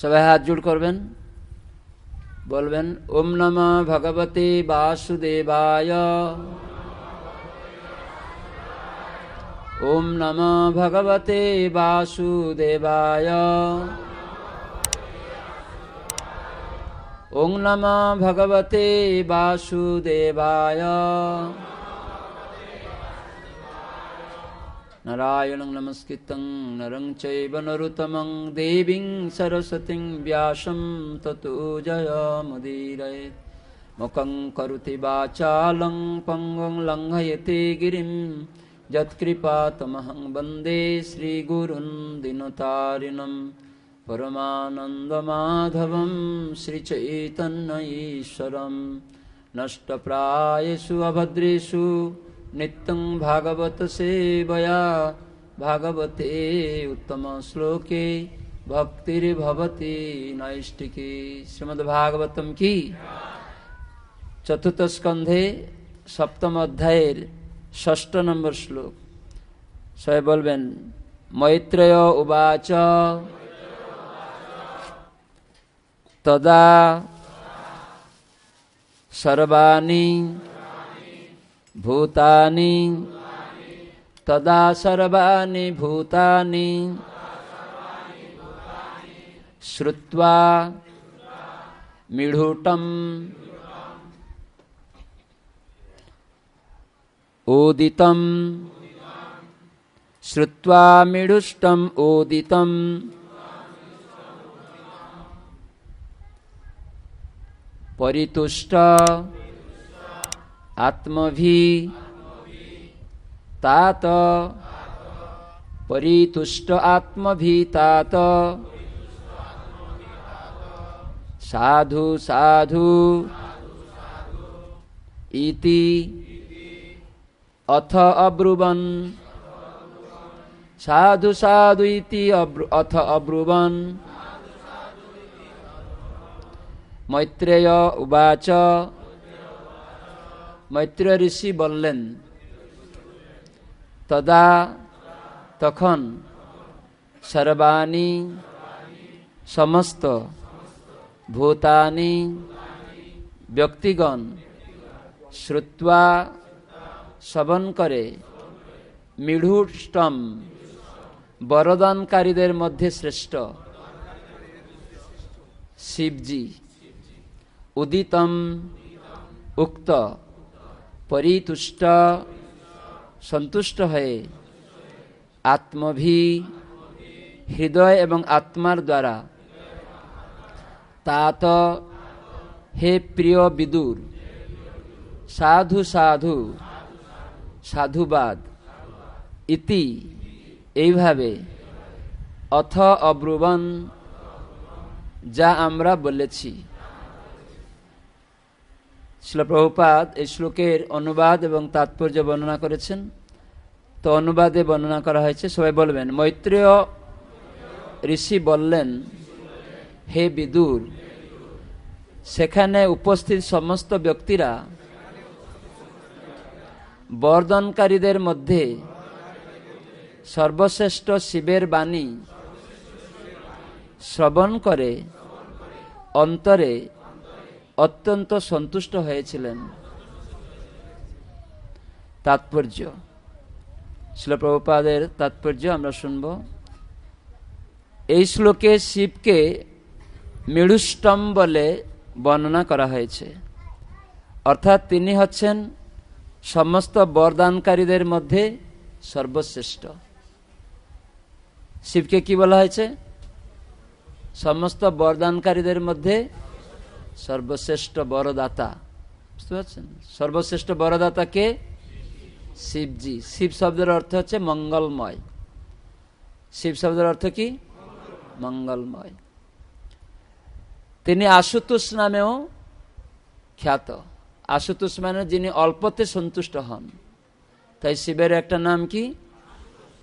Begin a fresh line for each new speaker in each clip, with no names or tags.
সবাই হাত জোড় করবেন বলবেন ওম নম ভগবতে বাসুদেবায় ওম নম ভগবতে বাসুদেবায় ওং নম ভগবতে বাসুদেবায় नारायणं नमस्कृतं नरं चैव नरुतमं देवीं सरस्वतीं व्यासं ततो जयामुदीरये मुखं करोति वाचालं पङ्गं लङ्घयते गिरिं यत्कृपातमहं वन्दे श्रीगुरुन् दिनतारिणं परमानन्दमाधवं श्रीचैतन्य ईश्वरं नष्टप्रायेषु अभद्रेषु নিত্যং ভাগবত সেবয়া উত্তম শ্লোকে ভক্তির ভবতি भक्तिर्भवति শ্রীমদ শ্রীমদ্ভাগবতম কি চতুর্থ স্কন্ধে সপ্তম অধ্যায়ের ষষ্ঠ নম্বর শ্লোক সবাই বলবেন মৈত্রেয় উবাচ তদা সর্বাণী भूतानि तदा सर्वाणि भूतानि श्रुत्वा मिढूटम् ओदितं श्रुत्वा मिढुष्टम् ओदितम् परितुष्टा आत्मभि तात परितुष्ट आत्मभि तात साधु साधु इति अथ अब्रुवन् साधु साधु इति अथ अब्रुवन् मैत्रेय उवाच মৈত্র ঋষি বললেন তদা তখন সর্বাণী সমস্ত ভূতানি ব্যক্তিগণ শ্রুত্বা শবন করে মিঢুষ্টম বরদানকারীদের মধ্যে শ্রেষ্ঠ শিবজি উদিতম উক্ত পরিতুষ্ট সন্তুষ্ট হয়ে আত্মভি হৃদয় এবং আত্মার দ্বারা তাত হে প্রিয় বিদুর সাধু সাধু সাধুবাদ ইতি এইভাবে অথ অব্রুবন যা আমরা বলেছি শিলপ্রভুপাদ এই শ্লোকের অনুবাদ এবং তাৎপর্য বর্ণনা করেছেন তো অনুবাদে বর্ণনা করা হয়েছে সবাই বলবেন মৈত্রেয় ঋষি বললেন হে বিদুর সেখানে উপস্থিত সমস্ত ব্যক্তিরা বর্ধনকারীদের মধ্যে সর্বশ্রেষ্ঠ শিবের বাণী শ্রবণ করে অন্তরে অত্যন্ত সন্তুষ্ট হয়েছিলেন তাৎপর্য শিলপ্রভুপাদের তাৎপর্য আমরা শুনব এই শ্লোকে শিবকে মেড়ুষ্টম বলে বর্ণনা করা হয়েছে অর্থাৎ তিনি হচ্ছেন সমস্ত বরদানকারীদের মধ্যে সর্বশ্রেষ্ঠ শিবকে কি বলা হয়েছে সমস্ত বরদানকারীদের মধ্যে সর্বশ্রেষ্ঠ বড়দাতা বুঝতে পারছেন সর্বশ্রেষ্ঠ বড়দাতা কে শিবজি শিব শব্দের অর্থ হচ্ছে মঙ্গলময় শিব শব্দের অর্থ কি মঙ্গলময় তিনি আশুতোষ নামেও খ্যাত আশুতোষ মানে যিনি অল্পতে সন্তুষ্ট হন তাই শিবের একটা নাম কি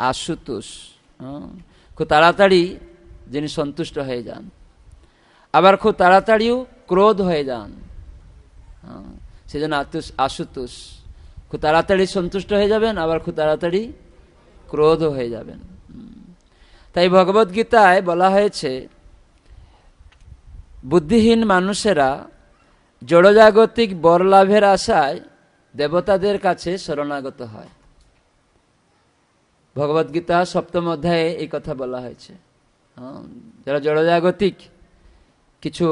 আশুতোষ খুব তাড়াতাড়ি যিনি সন্তুষ্ট হয়ে যান আবার খুব তাড়াতাড়িও ক্রোধ হয়ে যান হ্যাঁ। সেজন্য আতুষ আশুতোষ খুব তাড়াতাড়ি সন্তুষ্ট হয়ে যাবেন আবার খুব তাড়াতাড়ি ক্রোধ হয়ে যাবেন তাই ভগবদ্গীতায় বলা হয়েছে বুদ্ধিহীন মানুষেরা জড়জাগতিক বর লাভের আশায় দেবতাদের কাছে শরণাগত হয় ভগবদ্গীতা সপ্তম অধ্যায়ে এই কথা বলা হয়েছে হ্যাঁ। যারা জড়জাগতিক কিছু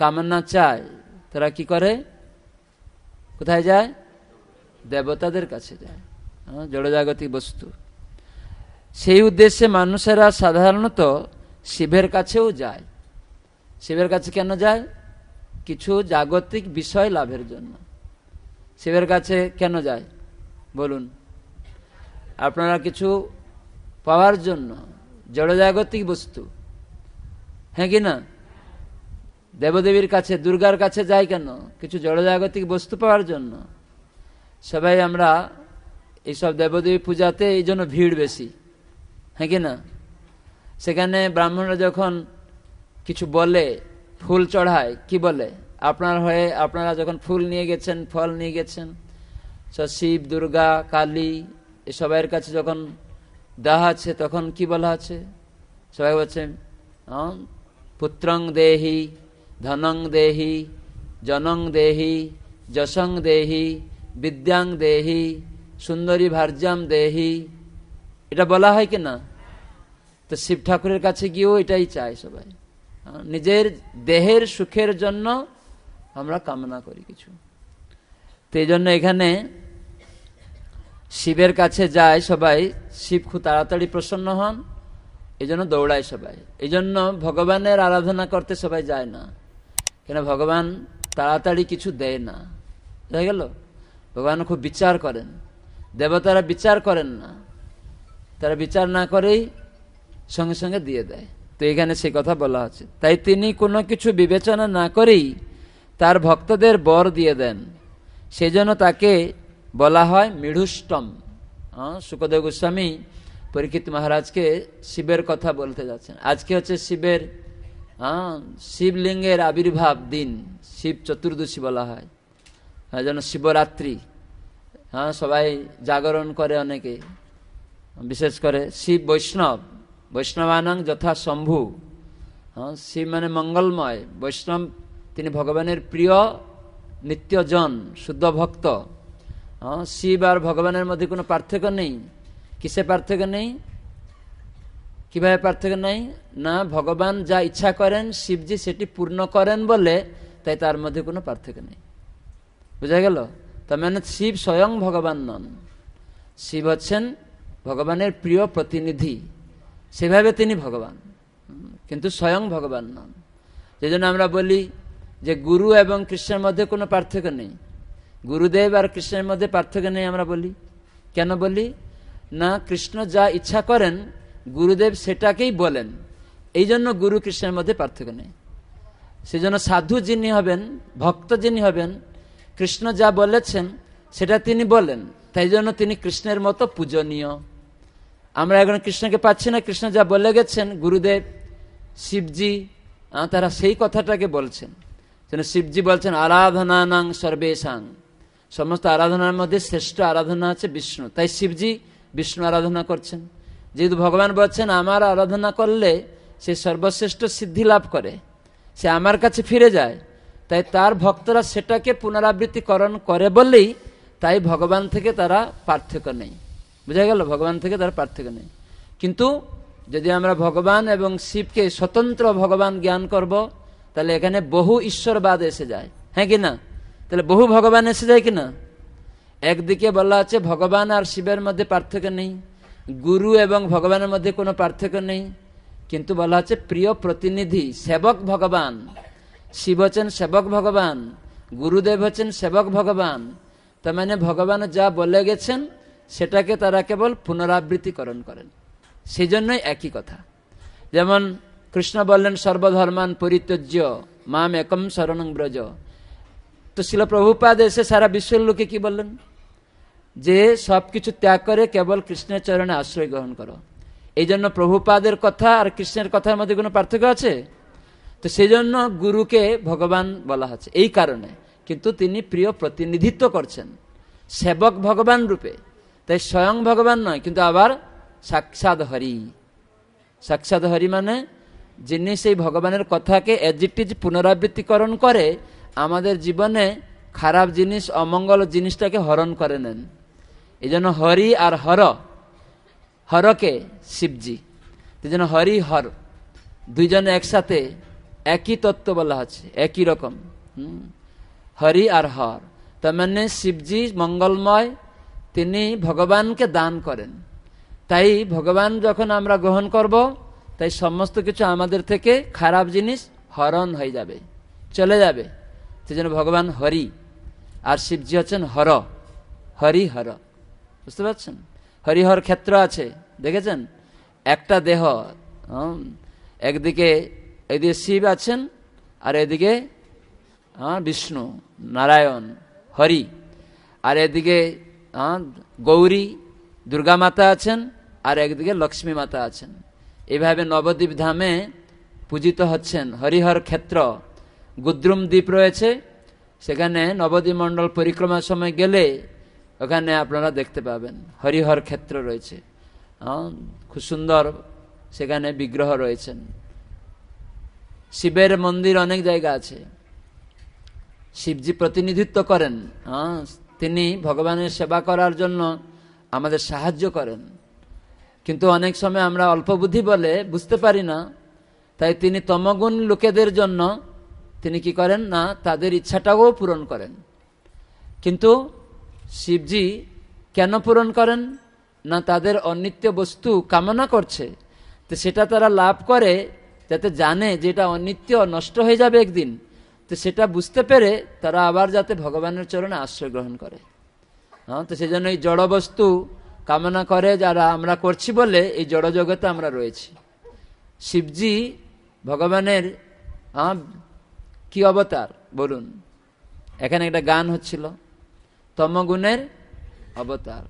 কামনা চায় তারা কি করে কোথায় যায় দেবতাদের কাছে যায় হ্যাঁ, জড়জাগতিক বস্তু সেই উদ্দেশ্যে মানুষেরা সাধারণত শিবের কাছেও যায় শিবের কাছে কেন যায় কিছু জাগতিক বিষয় লাভের জন্য শিবের কাছে কেন যায় বলুন আপনারা কিছু পাওয়ার জন্য জড়জাগতিক বস্তু হ্যাঁ কি না দেবদেবীর কাছে দুর্গার কাছে যাই কেন কিছু জড়জাগতিক বস্তু পাওয়ার জন্য সবাই আমরা এইসব দেবদেবী পূজাতে এই জন্য ভিড় বেশি হ্যাঁ কি না সেখানে ব্রাহ্মণরা যখন কিছু বলে ফুল চড়ায় কি বলে আপনার হয়ে আপনারা যখন ফুল নিয়ে গেছেন ফল নিয়ে গেছেন শিব দুর্গা কালী সবাইয়ের কাছে যখন দেহ আছে তখন কি বলা আছে সবাই বলছেন পুত্রং দেহি ধনং দেহি জনং দেহি যশং দেহি বিদ্যাং দেহি সুন্দরী ভার্যাম দেহি এটা বলা হয় কি না তো শিব ঠাকুরের কাছে গিয়েও এটাই চায় সবাই নিজের দেহের সুখের জন্য আমরা কামনা করি কিছু তো এই জন্য এখানে শিবের কাছে যায় সবাই শিব খুব তাড়াতাড়ি প্রসন্ন হন এই জন্য দৌড়ায় সবাই এই জন্য ভগবানের আরাধনা করতে সবাই যায় না কেন ভগবান তাড়াতাড়ি কিছু দেয় না হয়ে গেল ভগবান খুব বিচার করেন দেবতারা বিচার করেন না তারা বিচার না করেই সঙ্গে সঙ্গে দিয়ে দেয় তো এখানে সে কথা বলা আছে তাই তিনি কোনো কিছু বিবেচনা না করেই তার ভক্তদের বর দিয়ে দেন সেজন্য তাকে বলা হয় মিঢুষ্টম সুখদেব গোস্বামী পরীক্ষিত মহারাজকে শিবের কথা বলতে যাচ্ছেন আজকে হচ্ছে শিবের হ্যাঁ, শিবলিঙ্গের আবির্ভাব দিন শিব চতুর্দশী বলা হয় হ্যাঁ যেন শিবরাত্রি হ্যাঁ সবাই জাগরণ করে অনেকে বিশেষ করে শিব বৈষ্ণব বৈষ্ণবানং যথা শম্ভু হ্যাঁ শিব মানে মঙ্গলময় বৈষ্ণব তিনি ভগবানের প্রিয় নিত্যজন শুদ্ধ ভক্ত হ্যাঁ শিব আর ভগবানের মধ্যে কোনো পার্থক্য নেই কিসে পার্থক্য নেই কিভাবে পার্থক্য নাই না ভগবান যা ইচ্ছা করেন শিবজি সেটি পূর্ণ করেন বলে তাই তার মধ্যে কোনো পার্থক্য নেই বুঝা গেল তার মানে শিব স্বয়ং ভগবান নন শিব হচ্ছেন ভগবানের প্রিয় প্রতিনিধি সেভাবে তিনি ভগবান কিন্তু স্বয়ং ভগবান নন সেই আমরা বলি যে গুরু এবং কৃষ্ণের মধ্যে কোনো পার্থক্য নেই গুরুদেব আর কৃষ্ণের মধ্যে পার্থক্য নেই আমরা বলি কেন বলি না কৃষ্ণ যা ইচ্ছা করেন গুরুদেব সেটাকেই বলেন এই জন্য গুরু কৃষ্ণের মধ্যে পার্থক্য নেই সেজন্য সাধু যিনি হবেন ভক্ত যিনি হবেন কৃষ্ণ যা বলেছেন সেটা তিনি বলেন তাই জন্য তিনি কৃষ্ণের মতো পূজনীয় আমরা এখন কৃষ্ণকে পাচ্ছি না কৃষ্ণ যা বলে গেছেন গুরুদেব শিবজি তারা সেই কথাটাকে বলছেন যেন শিবজি বলছেন আরাধনা নাং সর্বেশাং সমস্ত আরাধনার মধ্যে শ্রেষ্ঠ আরাধনা আছে বিষ্ণু তাই শিবজি বিষ্ণু আরাধনা করছেন যেহেতু ভগবান বলছেন আমার আরাধনা করলে সে সর্বশ্রেষ্ঠ সিদ্ধি লাভ করে সে আমার কাছে ফিরে যায় তাই তার ভক্তরা সেটাকে পুনরাবৃত্তিকরণ করে বলেই তাই ভগবান থেকে তারা পার্থক্য নেই বুঝা গেল ভগবান থেকে তারা পার্থক্য নেই কিন্তু যদি আমরা ভগবান এবং শিবকে স্বতন্ত্র ভগবান জ্ঞান করব তাহলে এখানে বহু ঈশ্বরবাদ এসে যায় হ্যাঁ কি না তাহলে বহু ভগবান এসে যায় কি না একদিকে বলা আছে ভগবান আর শিবের মধ্যে পার্থক্য নেই গুরু এবং ভগবানের মধ্যে কোনো পার্থক্য নেই কিন্তু বলা হচ্ছে প্রিয় প্রতিনিধি সেবক ভগবান শিব হচ্ছেন সেবক ভগবান গুরুদেব হচ্ছেন সেবক ভগবান তার মানে ভগবান যা বলে গেছেন সেটাকে তারা কেবল পুনরাবৃত্তিকরণ করেন সেই জন্যই একই কথা যেমন কৃষ্ণ বললেন সর্বধর্মান পরিত্যজ্য মাম একম শরণং ব্রজ তো শিল প্রভুপাদ এসে সারা বিশ্বের লোকে কি বললেন যে সব কিছু ত্যাগ করে কেবল কৃষ্ণের চরণে আশ্রয় গ্রহণ করো এই জন্য প্রভুপাদের কথা আর কৃষ্ণের কথার মধ্যে কোনো পার্থক্য আছে তো সেই জন্য গুরুকে ভগবান বলা হচ্ছে এই কারণে কিন্তু তিনি প্রিয় প্রতিনিধিত্ব করছেন সেবক ভগবান রূপে তাই স্বয়ং ভগবান নয় কিন্তু আবার সাক্ষাৎ হরি সাক্ষাৎ হরি মানে যিনি সেই ভগবানের কথাকে ইজ পুনরাবৃত্তিকরণ করে আমাদের জীবনে খারাপ জিনিস অমঙ্গল জিনিসটাকে হরণ করে নেন এই জন্য হরি আর হর হরকে শিবজি এই জন্য হরি হর দুইজন একসাথে একই তত্ত্ব বলা আছে একই রকম হরি আর হর তার মানে শিবজি মঙ্গলময় তিনি ভগবানকে দান করেন তাই ভগবান যখন আমরা গ্রহণ করব তাই সমস্ত কিছু আমাদের থেকে খারাপ জিনিস হরণ হয়ে যাবে চলে যাবে সেজন্য ভগবান হরি আর শিবজি হচ্ছেন হর হরি হর বুঝতে পারছেন হরিহর ক্ষেত্র আছে দেখেছেন একটা দেহ একদিকে এদিকে শিব আছেন আর এদিকে বিষ্ণু নারায়ণ হরি আর এদিকে গৌরী দুর্গা মাতা আছেন আর একদিকে লক্ষ্মী মাতা আছেন এভাবে নবদ্বীপ ধামে পূজিত হচ্ছেন হরিহর ক্ষেত্র গুদ্রুম দ্বীপ রয়েছে সেখানে নবদ্বীপ মণ্ডল পরিক্রমার সময় গেলে ওখানে আপনারা দেখতে পাবেন হরিহর ক্ষেত্র রয়েছে খুব সুন্দর সেখানে বিগ্রহ রয়েছেন শিবের মন্দির অনেক জায়গা আছে শিবজি প্রতিনিধিত্ব করেন তিনি ভগবানের সেবা করার জন্য আমাদের সাহায্য করেন কিন্তু অনেক সময় আমরা অল্প বুদ্ধি বলে বুঝতে পারি না তাই তিনি তমগুণ লোকেদের জন্য তিনি কি করেন না তাদের ইচ্ছাটাও পূরণ করেন কিন্তু শিবজি কেন পূরণ করেন না তাদের অনিত্য বস্তু কামনা করছে তো সেটা তারা লাভ করে যাতে জানে যে এটা অনিত্য নষ্ট হয়ে যাবে একদিন তো সেটা বুঝতে পেরে তারা আবার যাতে ভগবানের চরণে আশ্রয় গ্রহণ করে হ্যাঁ তো সেজন্য এই জড়বস্তু কামনা করে যারা আমরা করছি বলে এই জড় জগতে আমরা রয়েছি শিবজি ভগবানের হ্যাঁ, কি অবতার বলুন এখানে একটা গান হচ্ছিল তমগুণের অবতার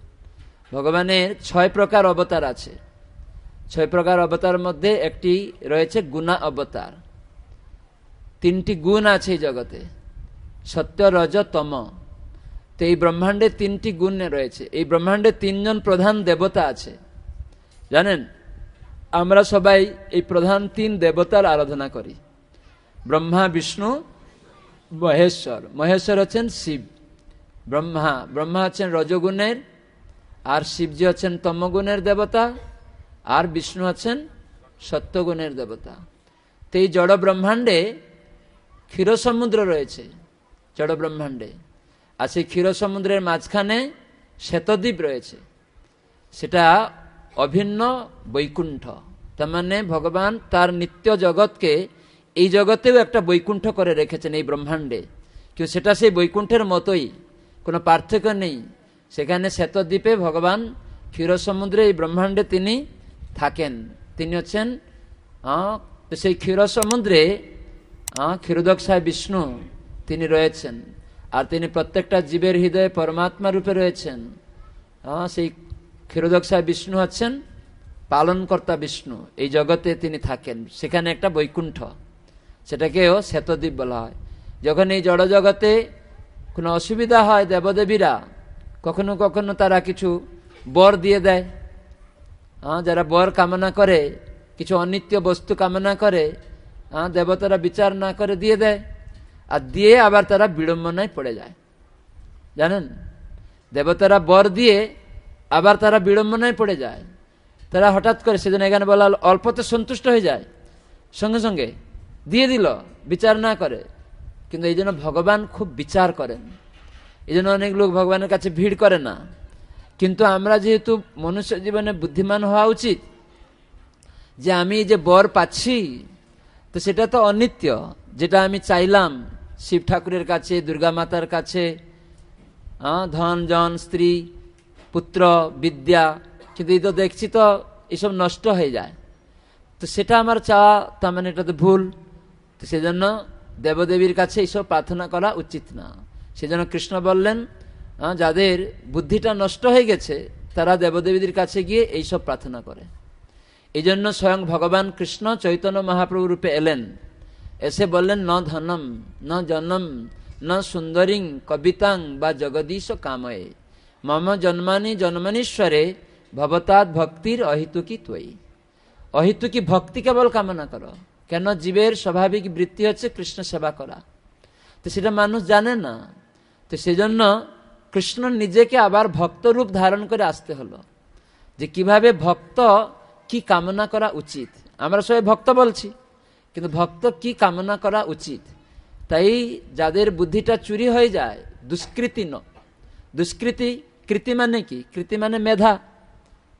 ভগবানের ছয় প্রকার অবতার আছে ছয় প্রকার অবতার মধ্যে একটি রয়েছে গুণা অবতার তিনটি গুণ আছে এই জগতে সত্য রজ তম তো এই ব্রহ্মাণ্ডে তিনটি গুণ রয়েছে এই ব্রহ্মাণ্ডে তিনজন প্রধান দেবতা আছে জানেন আমরা সবাই এই প্রধান তিন দেবতার আরাধনা করি ব্রহ্মা বিষ্ণু মহেশ্বর মহেশ্বর হচ্ছেন শিব ব্রহ্মা ব্রহ্মা হচ্ছেন রজগুণের আর শিবজি হচ্ছেন তমগুণের দেবতা আর বিষ্ণু আছেন সত্যগুণের দেবতা তো এই জড় ব্রহ্মাণ্ডে ক্ষীর সমুদ্র রয়েছে জড় ব্রহ্মাণ্ডে আর সেই ক্ষীর সমুদ্রের মাঝখানে শ্বেতদ্বীপ রয়েছে সেটা অভিন্ন বৈকুণ্ঠ তার মানে ভগবান তার নিত্য জগৎকে এই জগতেও একটা বৈকুণ্ঠ করে রেখেছেন এই ব্রহ্মাণ্ডে কেউ সেটা সেই বৈকুণ্ঠের মতোই কোনো পার্থক্য নেই সেখানে শ্বেতদ্বীপে ভগবান ক্ষীর সমুদ্রে এই ব্রহ্মাণ্ডে তিনি থাকেন তিনি হচ্ছেন সেই ক্ষীর সমুদ্রে ক্ষীরোদক সাহেব বিষ্ণু তিনি রয়েছেন আর তিনি প্রত্যেকটা জীবের হৃদয়ে পরমাত্মা রূপে রয়েছেন সেই ক্ষীরোদক সাহেব বিষ্ণু হচ্ছেন পালনকর্তা বিষ্ণু এই জগতে তিনি থাকেন সেখানে একটা বৈকুণ্ঠ সেটাকেও শ্বেতদ্বীপ বলা হয় যখন এই জড় জগতে কোনো অসুবিধা হয় দেবদেবীরা কখনো কখনো তারা কিছু বর দিয়ে দেয় হ্যাঁ যারা বর কামনা করে কিছু অনিত্য বস্তু কামনা করে হ্যাঁ দেবতারা বিচার না করে দিয়ে দেয় আর দিয়ে আবার তারা বিড়ম্বনায় পড়ে যায় জানেন দেবতারা বর দিয়ে আবার তারা বিড়ম্বনায় পড়ে যায় তারা হঠাৎ করে সেদিন এখানে বলা অল্পতে সন্তুষ্ট হয়ে যায় সঙ্গে সঙ্গে দিয়ে দিল বিচার না করে কিন্তু এই জন্য ভগবান খুব বিচার করেন এই জন্য অনেক লোক ভগবানের কাছে ভিড় করে না কিন্তু আমরা যেহেতু মনুষ্য জীবনে বুদ্ধিমান হওয়া উচিত যে আমি যে বর পাচ্ছি তো সেটা তো অনিত্য যেটা আমি চাইলাম শিব ঠাকুরের কাছে দুর্গা মাতার কাছে ধন জন স্ত্রী পুত্র বিদ্যা কিন্তু এই তো দেখছি তো এসব নষ্ট হয়ে যায় তো সেটা আমার চাওয়া তার মানে এটা তো ভুল তো সেজন্য দেবদেবীর কাছে এইসব প্রার্থনা করা উচিত না সেজন্য কৃষ্ণ বললেন যাদের বুদ্ধিটা নষ্ট হয়ে গেছে তারা দেবদেবীদের কাছে গিয়ে এইসব প্রার্থনা করে এই জন্য স্বয়ং ভগবান কৃষ্ণ চৈতন্য মহাপ্রভু রূপে এলেন এসে বললেন ন ধনম ন জনম ন সুন্দরীং কবিতাং বা জগদীশ কাময়ে মম জন্মানি জন্মানীশ্বরে ভবতাৎ ভক্তির অহিতুকি তৈ অহিতুকি ভক্তি কেবল কামনা করো কেন জীবের স্বাভাবিক বৃত্তি হচ্ছে কৃষ্ণ সেবা করা তো সেটা মানুষ জানে না তো সেজন্য কৃষ্ণ নিজেকে আবার ভক্ত রূপ ধারণ করে আসতে হলো যে কিভাবে ভক্ত কি কামনা করা উচিত আমরা সবাই ভক্ত বলছি কিন্তু ভক্ত কি কামনা করা উচিত তাই যাদের বুদ্ধিটা চুরি হয়ে যায় দুষ্কৃতি ন দুষ্কৃতি কৃতি মানে কি কৃতি মানে মেধা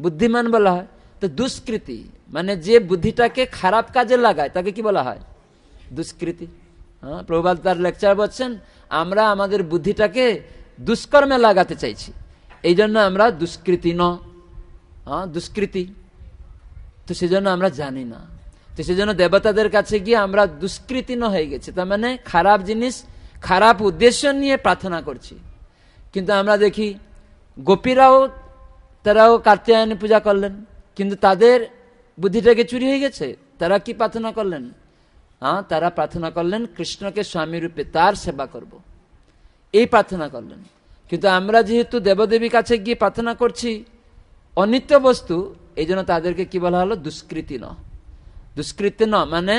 বুদ্ধিমান বলা হয় তো দুষ্কৃতি মানে যে বুদ্ধিটাকে খারাপ কাজে লাগায় তাকে কি বলা হয় দুষ্কৃতি হ্যাঁ প্রভুপাল তার লেকচার বলছেন আমরা আমাদের বুদ্ধিটাকে দুষ্কর্মে লাগাতে চাইছি এই জন্য আমরা দুষ্কৃতি ন হ্যাঁ দুষ্কৃতি তো সেজন্য আমরা জানি না তো সেজন্য দেবতাদের কাছে গিয়ে আমরা দুষ্কৃতি ন হয়ে গেছি তার মানে খারাপ জিনিস খারাপ উদ্দেশ্য নিয়ে প্রার্থনা করছি কিন্তু আমরা দেখি গোপীরাও তারাও কার্তিয়ায়নী পূজা করলেন কিন্তু তাদের বুদ্ধিটাকে চুরি হয়ে গেছে তারা কি প্রার্থনা করলেন হ্যাঁ তারা প্রার্থনা করলেন কৃষ্ণকে স্বামী রূপে তার সেবা করব। এই প্রার্থনা করলেন কিন্তু আমরা যেহেতু দেবদেবীর কাছে গিয়ে প্রার্থনা করছি অনিত্য বস্তু এই জন্য তাদেরকে কি বলা হলো দুষ্কৃতি ন দুষ্কৃতি ন মানে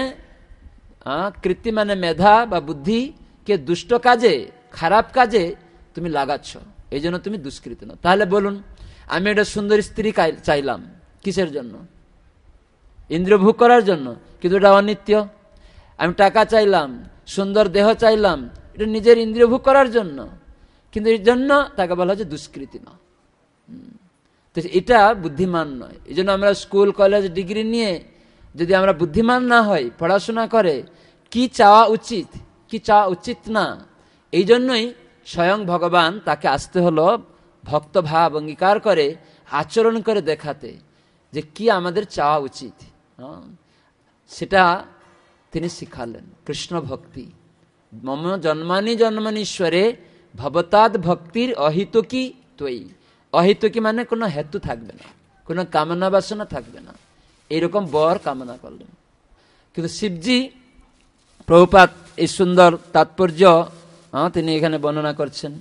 কৃতি মানে মেধা বা বুদ্ধিকে দুষ্ট কাজে খারাপ কাজে তুমি লাগাচ্ছ এই জন্য তুমি দুষ্কৃতি ন তাহলে বলুন আমি একটা সুন্দর স্ত্রী চাইলাম কিসের জন্য ইন্দ্রিয় ভোগ করার জন্য কিন্তু এটা অনিত্য আমি টাকা চাইলাম সুন্দর দেহ চাইলাম এটা নিজের ইন্দ্রিয় ভোগ করার জন্য কিন্তু এর জন্য তাকে বলা হচ্ছে দুষ্কৃতি না তো এটা বুদ্ধিমান নয় এই জন্য আমরা স্কুল কলেজ ডিগ্রি নিয়ে যদি আমরা বুদ্ধিমান না হই পড়াশোনা করে কি চাওয়া উচিত কি চাওয়া উচিত না এই জন্যই স্বয়ং ভগবান তাকে আসতে হলো ভক্তভাব অঙ্গীকার করে আচরণ করে দেখাতে যে কি আমাদের চাওয়া উচিত হ্যাঁ? সেটা তিনি শিখালেন কৃষ্ণ ভক্তি মম জন্মানি জন্মানীশ্বরে ভবতাদ ভক্তির অহিতকি তৈ অহিতকি মানে কোনো হেতু থাকবে না কোনো কামনা বাসনা থাকবে না এরকম বর কামনা করলেন কিন্তু শিবজি প্রভুপাত এই সুন্দর তাৎপর্য হ্যাঁ, তিনি এখানে বর্ণনা করছেন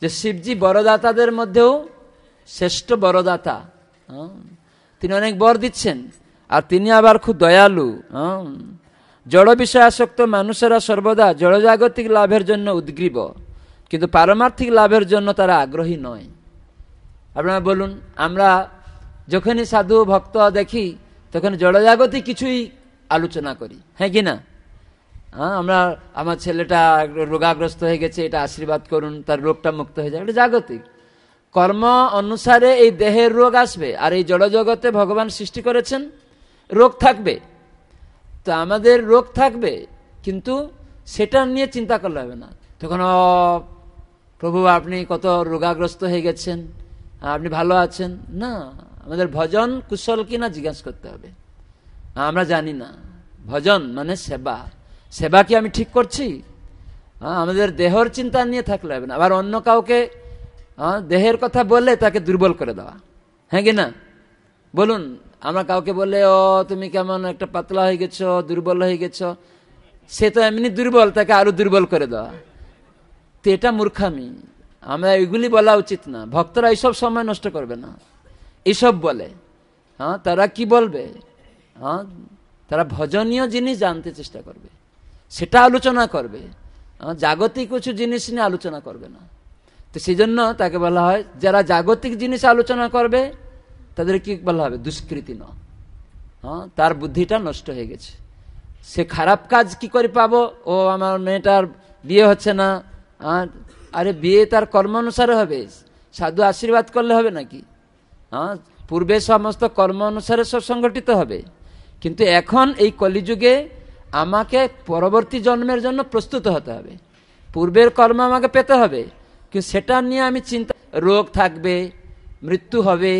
যে শিবজি বরদাতাদের মধ্যেও শ্রেষ্ঠ বরদাতা হ্যাঁ। তিনি অনেক বর দিচ্ছেন আর তিনি আবার খুব দয়ালু জড় বিষয় আসক্ত মানুষেরা সর্বদা জড়জাগতিক লাভের জন্য উদ্গ্রীব কিন্তু পারমার্থিক লাভের জন্য তারা আগ্রহী নয় আপনারা বলুন আমরা যখনই সাধু ভক্ত দেখি তখন জড়জাগতিক কিছুই আলোচনা করি হ্যাঁ কি না হ্যাঁ আমরা আমার ছেলেটা রোগাগ্রস্ত হয়ে গেছে এটা আশীর্বাদ করুন তার রোগটা মুক্ত হয়ে যায় এটা জাগতিক কর্ম অনুসারে এই দেহের রোগ আসবে আর এই জড়জগতে ভগবান সৃষ্টি করেছেন রোগ থাকবে তো আমাদের রোগ থাকবে কিন্তু সেটা নিয়ে চিন্তা করলে হবে না তখন প্রভু আপনি কত রোগাগ্রস্ত হয়ে গেছেন আপনি ভালো আছেন না আমাদের ভজন কুশল কিনা জিজ্ঞাসা করতে হবে আমরা জানি না ভজন মানে সেবা সেবা কি আমি ঠিক করছি আমাদের দেহর চিন্তা নিয়ে থাকলে হবে না আবার অন্য কাউকে দেহের কথা বললে তাকে দুর্বল করে দেওয়া হ্যাঁ কি না বলুন আমরা কাউকে বললে ও তুমি কেমন একটা পাতলা হয়ে গেছো দুর্বল হয়ে গেছো সে তো এমনি দুর্বল তাকে আরো দুর্বল করে দেওয়া তো এটা মূর্খামি আমরা এগুলি বলা উচিত না ভক্তরা এইসব সময় নষ্ট করবে না এইসব বলে হ্যাঁ তারা কি বলবে হ্যাঁ তারা ভজনীয় জিনিস জানতে চেষ্টা করবে সেটা আলোচনা করবে জাগতিক কিছু জিনিস নিয়ে আলোচনা করবে না তো সেই জন্য তাকে বলা হয় যারা জাগতিক জিনিস আলোচনা করবে তাদের কি বলা হবে দুষ্কৃতি ন হ্যাঁ তার বুদ্ধিটা নষ্ট হয়ে গেছে সে খারাপ কাজ কি করে পাবো ও আমার মেয়েটার বিয়ে হচ্ছে না আরে বিয়ে তার কর্ম অনুসারে হবে সাধু আশীর্বাদ করলে হবে নাকি হ্যাঁ পূর্বে সমস্ত কর্ম অনুসারে সব সংগঠিত হবে কিন্তু এখন এই কলিযুগে আমাকে পরবর্তী জন্মের জন্য প্রস্তুত হতে হবে পূর্বের কর্ম আমাকে পেতে হবে কিন্তু সেটা নিয়ে আমি চিন্তা রোগ থাকবে মৃত্যু হবে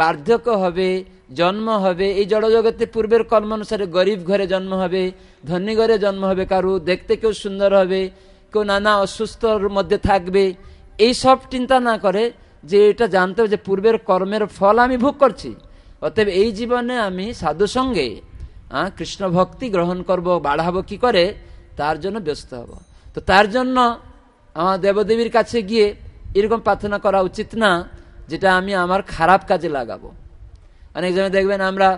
বার্ধক্য হবে জন্ম হবে এই জড়জগতে পূর্বের কর্ম অনুসারে গরিব ঘরে জন্ম হবে ধনী ঘরে জন্ম হবে কারু দেখতে কেউ সুন্দর হবে কেউ নানা অসুস্থর মধ্যে থাকবে এই সব চিন্তা না করে যে এটা জানতে হবে যে পূর্বের কর্মের ফল আমি ভোগ করছি অতএব এই জীবনে আমি সাধু সঙ্গে কৃষ্ণ ভক্তি গ্রহণ করব বাড়াবো কি করে তার জন্য ব্যস্ত হব তো তার জন্য আমার দেবদেবীর কাছে গিয়ে এরকম প্রার্থনা করা উচিত না যেটা আমি আমার খারাপ কাজে লাগাবো অনেক দেখবেন আমরা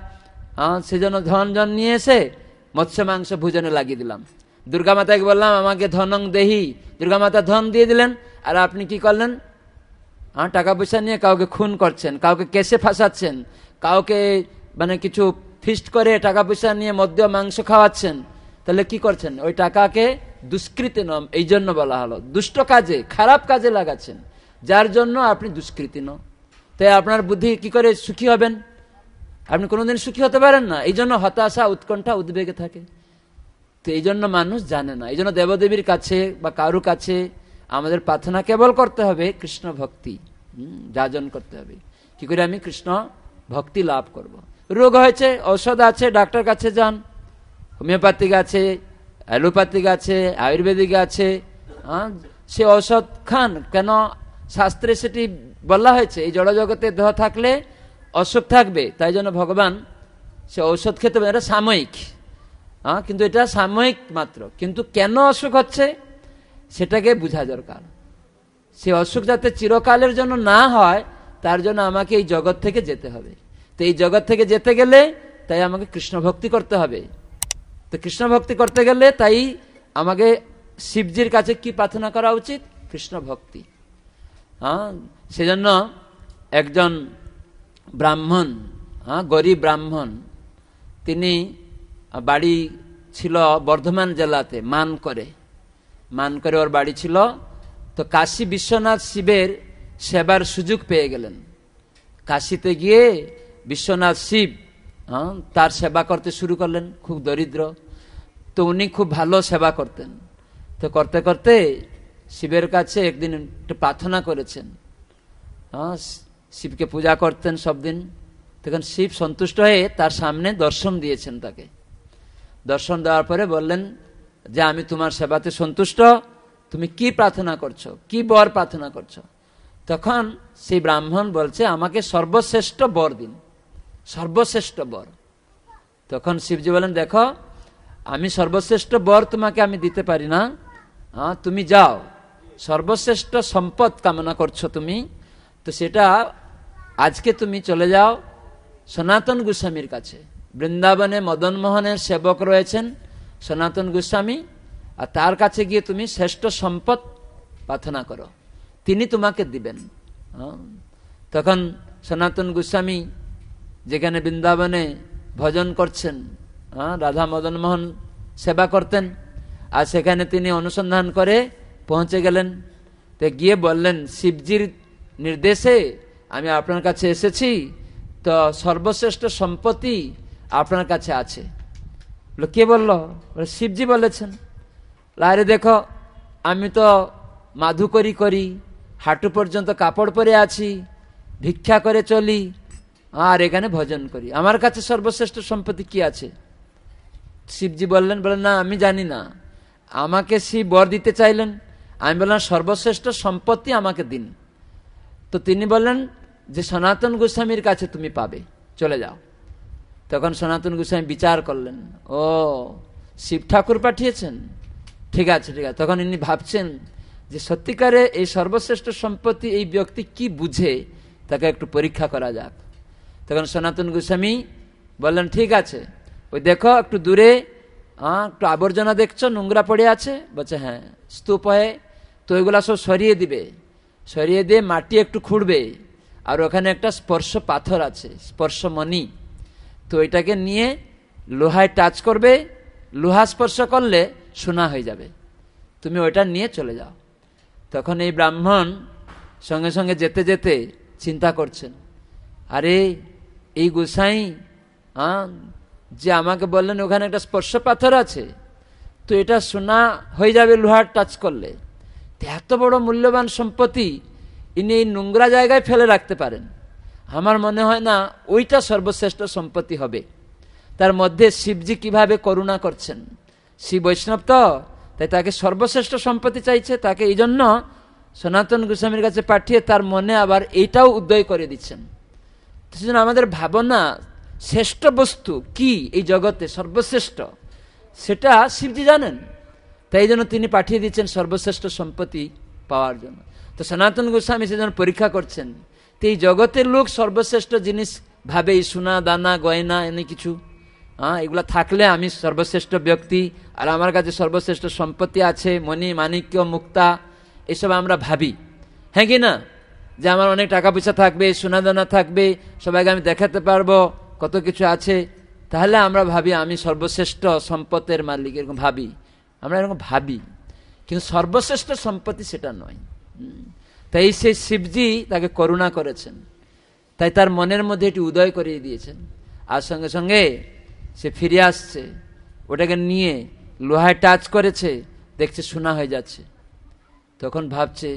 সেজন্য ধন জন নিয়ে এসে মৎস্য মাংস ভোজনে লাগিয়ে দিলাম দুর্গা মাতাকে বললাম আমাকে ধনং দেহি দুর্গা মাতা ধন দিয়ে দিলেন আর আপনি কি করলেন হ্যাঁ টাকা পয়সা নিয়ে কাউকে খুন করছেন কাউকে কেসে ফাঁসাচ্ছেন কাউকে মানে কিছু ফিস্ট করে টাকা পয়সা নিয়ে মদ্য মাংস খাওয়াচ্ছেন তাহলে কি করছেন ওই টাকাকে দুষ্কৃতি নম এই জন্য বলা হলো দুষ্ট কাজে খারাপ কাজে লাগাচ্ছেন যার জন্য আপনি দুষ্কৃতি নম তাই আপনার বুদ্ধি কি করে সুখী হবেন আপনি কোনোদিন সুখী হতে পারেন না এই জন্য হতাশা উৎকণ্ঠা উদ্বেগে থাকে তো এই জন্য মানুষ জানে না এই জন্য দেবদেবীর কাছে বা কারু কাছে আমাদের প্রার্থনা কেবল করতে হবে কৃষ্ণ ভক্তি যাজন করতে হবে কি করে আমি কৃষ্ণ ভক্তি লাভ করব। রোগ হয়েছে ঔষধ আছে ডাক্তার কাছে যান হোমিওপ্যাথিক আছে অ্যালোপ্যাথিক আছে আয়ুর্বেদিক আছে সে ঔষধ খান কেন শাস্ত্রে সেটি বলা হয়েছে এই জড়জগতে দেহ থাকলে অসুখ থাকবে তাই জন্য ভগবান সে ঔষধ খেতে এটা সাময়িক হ্যাঁ কিন্তু এটা সাময়িক মাত্র কিন্তু কেন অসুখ হচ্ছে সেটাকে বোঝা দরকার সে অসুখ যাতে চিরকালের জন্য না হয় তার জন্য আমাকে এই জগৎ থেকে যেতে হবে তো এই জগৎ থেকে যেতে গেলে তাই আমাকে কৃষ্ণ ভক্তি করতে হবে তো কৃষ্ণ ভক্তি করতে গেলে তাই আমাকে শিবজির কাছে কি প্রার্থনা করা উচিত কৃষ্ণ ভক্তি হ্যাঁ সেজন্য একজন ব্রাহ্মণ হ্যাঁ গরিব ব্রাহ্মণ তিনি বাড়ি ছিল বর্ধমান জেলাতে মান করে মান করে ওর বাড়ি ছিল তো কাশী বিশ্বনাথ শিবের সেবার সুযোগ পেয়ে গেলেন কাশিতে গিয়ে বিশ্বনাথ শিব হ্যাঁ? তার সেবা করতে শুরু করলেন খুব দরিদ্র তো উনি খুব ভালো সেবা করতেন তো করতে করতে শিবের কাছে একদিন একটু প্রার্থনা করেছেন হ্যাঁ শিবকে পূজা করতেন সব দিন তখন শিব সন্তুষ্ট হয়ে তার সামনে দর্শন দিয়েছেন তাকে দর্শন দেওয়ার পরে বললেন যে আমি তোমার সেবাতে সন্তুষ্ট তুমি কি প্রার্থনা করছো কি বর প্রার্থনা করছো তখন সেই ব্রাহ্মণ বলছে আমাকে সর্বশ্রেষ্ঠ বর দিন সর্বশ্রেষ্ঠ বর তখন শিবজি বলেন দেখো আমি সর্বশ্রেষ্ঠ বর তোমাকে আমি দিতে পারি না তুমি যাও সর্বশ্রেষ্ঠ সম্পদ কামনা করছো তুমি তো সেটা আজকে তুমি চলে যাও সনাতন গোস্বামীর কাছে বৃন্দাবনে মদনমোহনের সেবক রয়েছেন সনাতন গোস্বামী আর তার কাছে গিয়ে তুমি শ্রেষ্ঠ সম্পদ প্রার্থনা করো তিনি তোমাকে দিবেন তখন সনাতন গোস্বামী যেখানে বৃন্দাবনে ভজন করছেন হ্যাঁ রাধা মদন মোহন সেবা করতেন আর সেখানে তিনি অনুসন্ধান করে পৌঁছে গেলেন তো গিয়ে বললেন শিবজির নির্দেশে আমি আপনার কাছে এসেছি তো সর্বশ্রেষ্ঠ সম্পত্তি আপনার কাছে আছে কে বলল শিবজি বলেছেন লাইরে দেখো আমি তো করি করি হাঁটু পর্যন্ত কাপড় পরে আছি ভিক্ষা করে চলি আর এখানে ভজন করি আমার কাছে সর্বশ্রেষ্ঠ সম্পত্তি কি আছে শিবজি বললেন বলেন না আমি জানি না আমাকে শিব বর দিতে চাইলেন আমি বললাম সর্বশ্রেষ্ঠ সম্পত্তি আমাকে দিন তো তিনি বললেন যে সনাতন গোস্বামীর কাছে তুমি পাবে চলে যাও তখন সনাতন গোস্বামী বিচার করলেন ও শিব ঠাকুর পাঠিয়েছেন ঠিক আছে ঠিক আছে তখন ইনি ভাবছেন যে সত্যিকারে এই সর্বশ্রেষ্ঠ সম্পত্তি এই ব্যক্তি কি বুঝে তাকে একটু পরীক্ষা করা যাক তখন সনাতন গোস্বামী বললেন ঠিক আছে ওই দেখো একটু দূরে একটু আবর্জনা দেখছো নোংরা পড়ে আছে বলছে হ্যাঁ স্তূপ হয়ে তো ওইগুলা সব সরিয়ে দিবে সরিয়ে দিয়ে মাটি একটু খুঁড়বে আর ওখানে একটা স্পর্শ পাথর আছে স্পর্শ মণি তো এটাকে নিয়ে লোহায় টাচ করবে লোহা স্পর্শ করলে সোনা হয়ে যাবে তুমি ওইটা নিয়ে চলে যাও তখন এই ব্রাহ্মণ সঙ্গে সঙ্গে যেতে যেতে চিন্তা করছেন আরে এই গোসাই যে আমাকে বললেন ওখানে একটা স্পর্শ পাথর আছে তো এটা সোনা হয়ে যাবে লোহার টাচ করলে এত বড় মূল্যবান সম্পত্তি ইনি এই নোংরা জায়গায় ফেলে রাখতে পারেন আমার মনে হয় না ওইটা সর্বশ্রেষ্ঠ সম্পত্তি হবে তার মধ্যে শিবজি কিভাবে করুণা করছেন শিব বৈষ্ণব তো তাই তাকে সর্বশ্রেষ্ঠ সম্পত্তি চাইছে তাকে এই জন্য সনাতন গোস্বামীর কাছে পাঠিয়ে তার মনে আবার এইটাও উদয় করে দিচ্ছেন সেজন্য আমাদের ভাবনা শ্রেষ্ঠ বস্তু কি এই জগতে সর্বশ্রেষ্ঠ সেটা শিবজি জানেন তাই জন্য তিনি পাঠিয়ে দিচ্ছেন সর্বশ্রেষ্ঠ সম্পত্তি পাওয়ার জন্য তো সনাতন গোস্বামী সেজন্য পরীক্ষা করছেন তো এই জগতের লোক সর্বশ্রেষ্ঠ জিনিস ভাবে এই সোনা দানা গয়না এনে কিছু হ্যাঁ এগুলো থাকলে আমি সর্বশ্রেষ্ঠ ব্যক্তি আর আমার কাছে সর্বশ্রেষ্ঠ সম্পত্তি আছে মণি মাণিক্য মুক্তা এসব আমরা ভাবি হ্যাঁ কি না যে আমার অনেক টাকা পয়সা থাকবে সোনাদানা থাকবে সবাইকে আমি দেখাতে পারবো কত কিছু আছে তাহলে আমরা ভাবি আমি সর্বশ্রেষ্ঠ সম্পদের মালিক এরকম ভাবি আমরা এরকম ভাবি কিন্তু সর্বশ্রেষ্ঠ সম্পত্তি সেটা নয় তাই সেই শিবজি তাকে করুণা করেছেন তাই তার মনের মধ্যে এটি উদয় করিয়ে দিয়েছেন আর সঙ্গে সঙ্গে সে ফিরে আসছে ওটাকে নিয়ে লোহায় টাচ করেছে দেখছে শোনা হয়ে যাচ্ছে তখন ভাবছে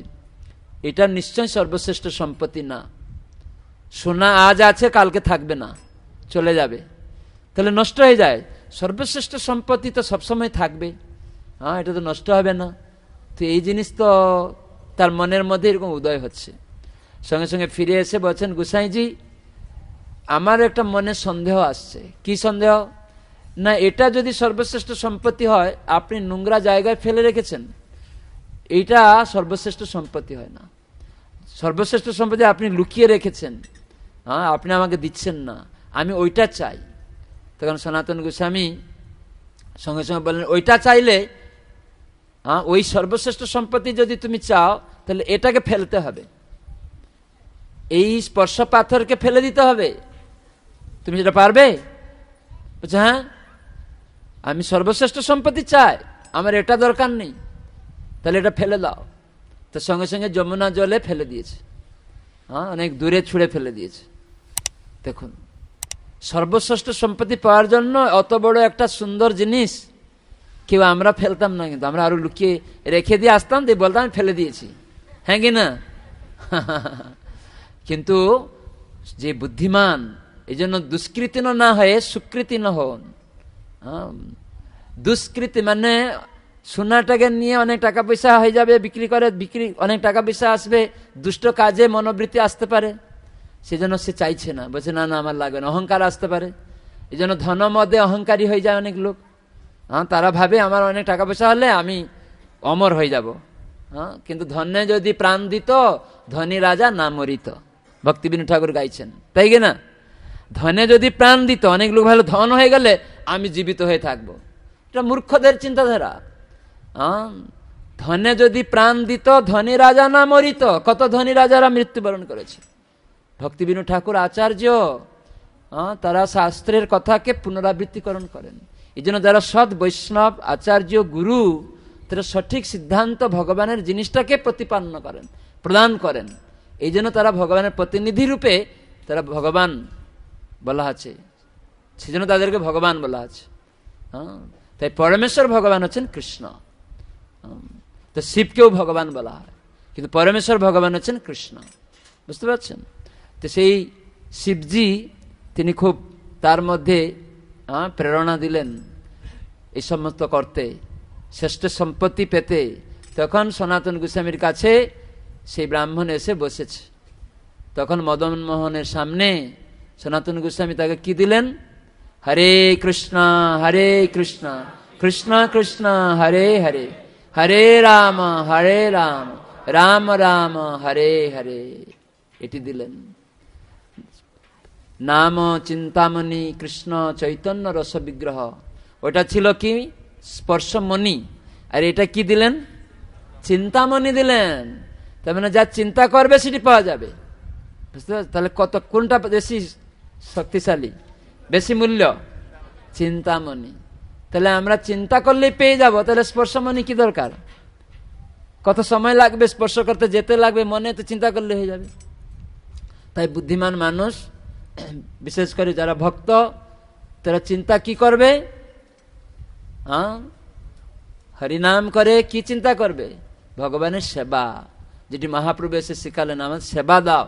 এটা নিশ্চয় সর্বশ্রেষ্ঠ সম্পত্তি না সোনা আজ আছে কালকে থাকবে না চলে যাবে তাহলে নষ্ট হয়ে যায় সর্বশ্রেষ্ঠ সম্পত্তি তো সবসময় থাকবে হ্যাঁ এটা তো নষ্ট হবে না তো এই জিনিস তো তার মনের মধ্যে এরকম উদয় হচ্ছে সঙ্গে সঙ্গে ফিরে এসে বলছেন গোসাইজি আমার একটা মনে সন্দেহ আসছে কি সন্দেহ না এটা যদি সর্বশ্রেষ্ঠ সম্পত্তি হয় আপনি নোংরা জায়গায় ফেলে রেখেছেন এইটা সর্বশ্রেষ্ঠ সম্পত্তি হয় না সর্বশ্রেষ্ঠ সম্পত্তি আপনি লুকিয়ে রেখেছেন হ্যাঁ আপনি আমাকে দিচ্ছেন না আমি ওইটা চাই তখন সনাতন গোস্বামী সঙ্গে সঙ্গে বললেন ওইটা চাইলে হ্যাঁ ওই সর্বশ্রেষ্ঠ সম্পত্তি যদি তুমি চাও তাহলে এটাকে ফেলতে হবে এই স্পর্শ পাথরকে ফেলে দিতে হবে তুমি যেটা পারবে বলছে হ্যাঁ আমি সর্বশ্রেষ্ঠ সম্পত্তি চাই আমার এটা দরকার নেই তাহলে এটা ফেলে দাও তো সঙ্গে সঙ্গে যমুনা জলে ফেলে দিয়েছে হ্যাঁ অনেক দূরে ছুঁড়ে ফেলে দিয়েছে দেখুন সর্বশ্রেষ্ঠ সম্পত্তি পাওয়ার জন্য অত বড় একটা সুন্দর জিনিস কেউ আমরা ফেলতাম না কিন্তু আমরা আরো লুকিয়ে রেখে দিয়ে আসতাম দিয়ে বলতাম ফেলে দিয়েছি হ্যাঁ কি না কিন্তু যে বুদ্ধিমান এই জন্য দুষ্কৃতি না হয়ে সুকৃতি না হন হ্যাঁ, দুষ্কৃতি মানে সোনাটাকে নিয়ে অনেক টাকা পয়সা হয়ে যাবে বিক্রি করে বিক্রি অনেক টাকা পয়সা আসবে দুষ্ট কাজে মনোবৃত্তি আসতে পারে সেজন্য সে চাইছে না বলছে না না আমার লাগবে না অহংকার আসতে পারে এই জন্য ধনমদে অহংকারী হয়ে যায় অনেক লোক হ্যাঁ তারা ভাবে আমার অনেক টাকা পয়সা হলে আমি অমর হয়ে যাব হ্যাঁ কিন্তু ধনে যদি প্রাণ দিত ধনী রাজা না মরিত ভক্তিবিন ঠাকুর গাইছেন তাই কি না ধনে যদি প্রাণ দিত অনেক লোক ভালো ধন হয়ে গেলে আমি জীবিত হয়ে থাকবো এটা মূর্খদের চিন্তাধারা ধনে যদি প্রাণ দিত ধনী রাজা না মরিত কত ধনী রাজারা মৃত্যুবরণ করেছে ভক্তিবিনু ঠাকুর আচার্য তারা শাস্ত্রের কথাকে পুনরাবৃত্তিকরণ করেন এই জন্য যারা সৎ বৈষ্ণব আচার্য গুরু তারা সঠিক সিদ্ধান্ত ভগবানের জিনিসটাকে প্রতিপান্ন করেন প্রদান করেন এই জন্য তারা ভগবানের প্রতিনিধি রূপে তারা ভগবান বলা আছে সেজন্য তাদেরকে ভগবান বলা আছে হ্যাঁ তাই পরমেশ্বর ভগবান হচ্ছেন কৃষ্ণ তো শিবকেও ভগবান বলা হয় কিন্তু পরমেশ্বর ভগবান হচ্ছেন কৃষ্ণ বুঝতে পারছেন তো সেই শিবজি তিনি খুব তার মধ্যে প্রেরণা দিলেন এই সমস্ত করতে শ্রেষ্ঠ সম্পত্তি পেতে তখন সনাতন গোস্বামীর কাছে সেই ব্রাহ্মণ এসে বসেছে তখন মদন মোহনের সামনে সনাতন গোস্বামী তাকে কি দিলেন হরে কৃষ্ণ হরে কৃষ্ণ কৃষ্ণ কৃষ্ণ হরে হরে হরে রাম হরে রাম রাম রাম হরে হরে এটি দিলেন নাম চিন্তামণি কৃষ্ণ চৈতন্য রস বিগ্রহ ওটা ছিল কি স্পর্শমণি আর এটা কি দিলেন চিন্তামণি দিলেন তার মানে যা চিন্তা করবে সেটি পাওয়া যাবে বুঝতে তাহলে কত কোনটা বেশি শক্তিশালী বেশি মূল্য চিন্তামণি তাহলে আমরা চিন্তা করলে পেয়ে যাব তাহলে স্পর্শ মনে কি দরকার কত সময় লাগবে স্পর্শ করতে যেতে লাগবে মনে তো চিন্তা করলে হয়ে যাবে তাই বুদ্ধিমান মানুষ বিশেষ করে যারা ভক্ত তারা চিন্তা কি করবে হরিনাম করে কি চিন্তা করবে ভগবানের সেবা যেটি মহাপ্রভু এসে শিখালেন আমাদের সেবা দাও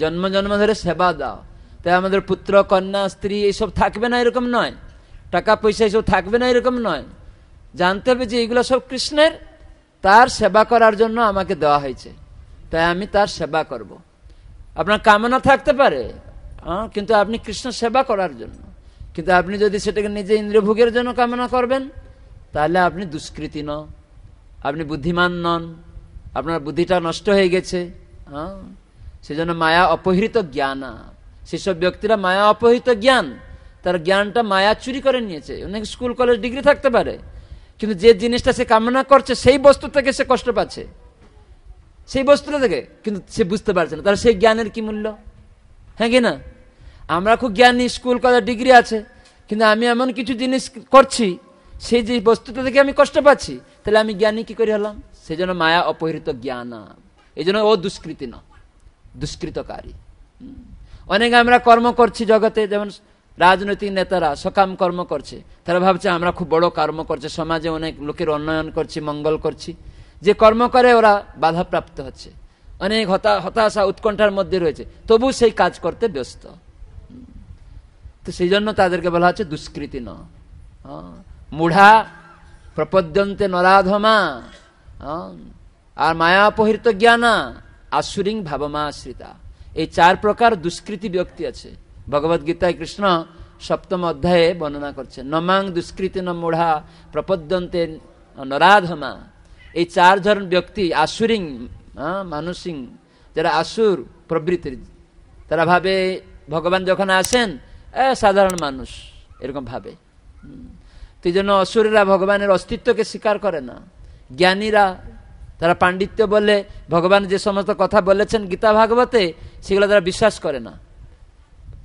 জন্ম জন্ম ধরে সেবা দাও তাই আমাদের পুত্র কন্যা স্ত্রী এইসব থাকবে না এরকম নয় টাকা পয়সা এসব থাকবে না এরকম নয় জানতে হবে যে এইগুলো সব কৃষ্ণের তার সেবা করার জন্য আমাকে দেওয়া হয়েছে তাই আমি তার সেবা করব। আপনার কামনা থাকতে পারে কিন্তু আপনি কৃষ্ণ সেবা করার জন্য কিন্তু আপনি যদি সেটাকে নিজে ইন্দ্রভোগের জন্য কামনা করবেন তাহলে আপনি দুষ্কৃতি নন আপনি বুদ্ধিমান নন আপনার বুদ্ধিটা নষ্ট হয়ে গেছে হ্যাঁ সেজন্য মায়া অপহৃত জ্ঞান সেসব ব্যক্তিরা মায়া অপহৃত জ্ঞান তার জ্ঞানটা মায়া চুরি করে নিয়েছে অনেক স্কুল কলেজ ডিগ্রি থাকতে পারে কিন্তু যে জিনিসটা সে কামনা করছে সেই বস্তু থেকে সে কষ্ট পাচ্ছে সেই বস্তুটা থেকে কিন্তু সে বুঝতে পারছে না তাহলে সেই জ্ঞানের কি মূল্য হ্যাঁ কি না আমরা খুব জ্ঞানী স্কুল কলেজ ডিগ্রি আছে কিন্তু আমি এমন কিছু জিনিস করছি সেই যে বস্তুটা থেকে আমি কষ্ট পাচ্ছি তাহলে আমি জ্ঞানী কি করে হলাম সেই জন্য মায়া অপহৃত জ্ঞান এই জন্য ও দুষ্কৃতি না দুষ্কৃতকারী অনেক আমরা কর্ম করছি জগতে যেমন রাজনৈতিক নেতারা সকাম কর্ম করছে তারা ভাবছে আমরা খুব বড় কর্ম করছে সমাজে অনেক লোকের উন্নয়ন করছি মঙ্গল করছি যে কর্ম করে ওরা বাধাপ্রাপ্ত হচ্ছে অনেক হতাশা উৎকণ্ঠার মধ্যে রয়েছে তবু সেই কাজ করতে ব্যস্ত তো সেই জন্য তাদেরকে বলা হচ্ছে দুষ্কৃতি ন মুঢ়া প্রপদ্যন্তে নরাধমা আর অপহৃত জ্ঞানা আসুরিং আশ্রিতা এই চার প্রকার দুষ্কৃতি ব্যক্তি আছে ভগবদ্গীতায় কৃষ্ণ সপ্তম অধ্যায়ে বর্ণনা করছে নমাং দুষ্কৃতি মোড়া প্রপদ্যন্তে নরাধমা এই চার ধরন ব্যক্তি আসুরিং মানুষিং যারা আসুর প্রবৃতির তারা ভাবে ভগবান যখন আসেন সাধারণ মানুষ এরকম ভাবে তো এই জন্য অসুরেরা ভগবানের অস্তিত্বকে স্বীকার করে না জ্ঞানীরা তারা পাণ্ডিত্য বলে ভগবান যে সমস্ত কথা বলেছেন গীতা ভাগবতে সেগুলো তারা বিশ্বাস করে না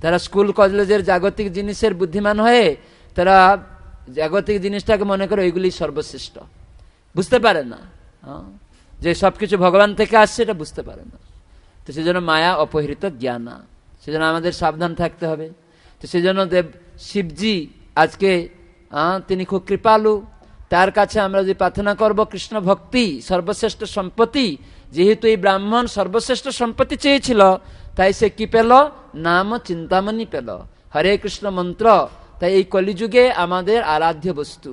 তারা স্কুল কলেজের জাগতিক জিনিসের বুদ্ধিমান হয়ে তারা জাগতিক জিনিসটাকে মনে করে ওইগুলি সর্বশ্রেষ্ঠ বুঝতে পারে না হ্যাঁ? যে সব কিছু ভগবান থেকে আসছে এটা বুঝতে পারে না তো সেজন্য মায়া অপহৃত জ্ঞানা সেজন্য আমাদের সাবধান থাকতে হবে তো সেজন্য দেব শিবজি আজকে হ্যাঁ, তিনি খুব কৃপালু তার কাছে আমরা যদি প্রার্থনা করব কৃষ্ণ ভক্তি সর্বশ্রেষ্ঠ সম্পত্তি যেহেতু এই ব্রাহ্মণ সর্বশ্রেষ্ঠ সম্পত্তি চেয়েছিল তাই সে কি পেল নাম চিন্তামণি পেল হরে কৃষ্ণ মন্ত্র তাই এই কলিযুগে আমাদের আরাধ্য বস্তু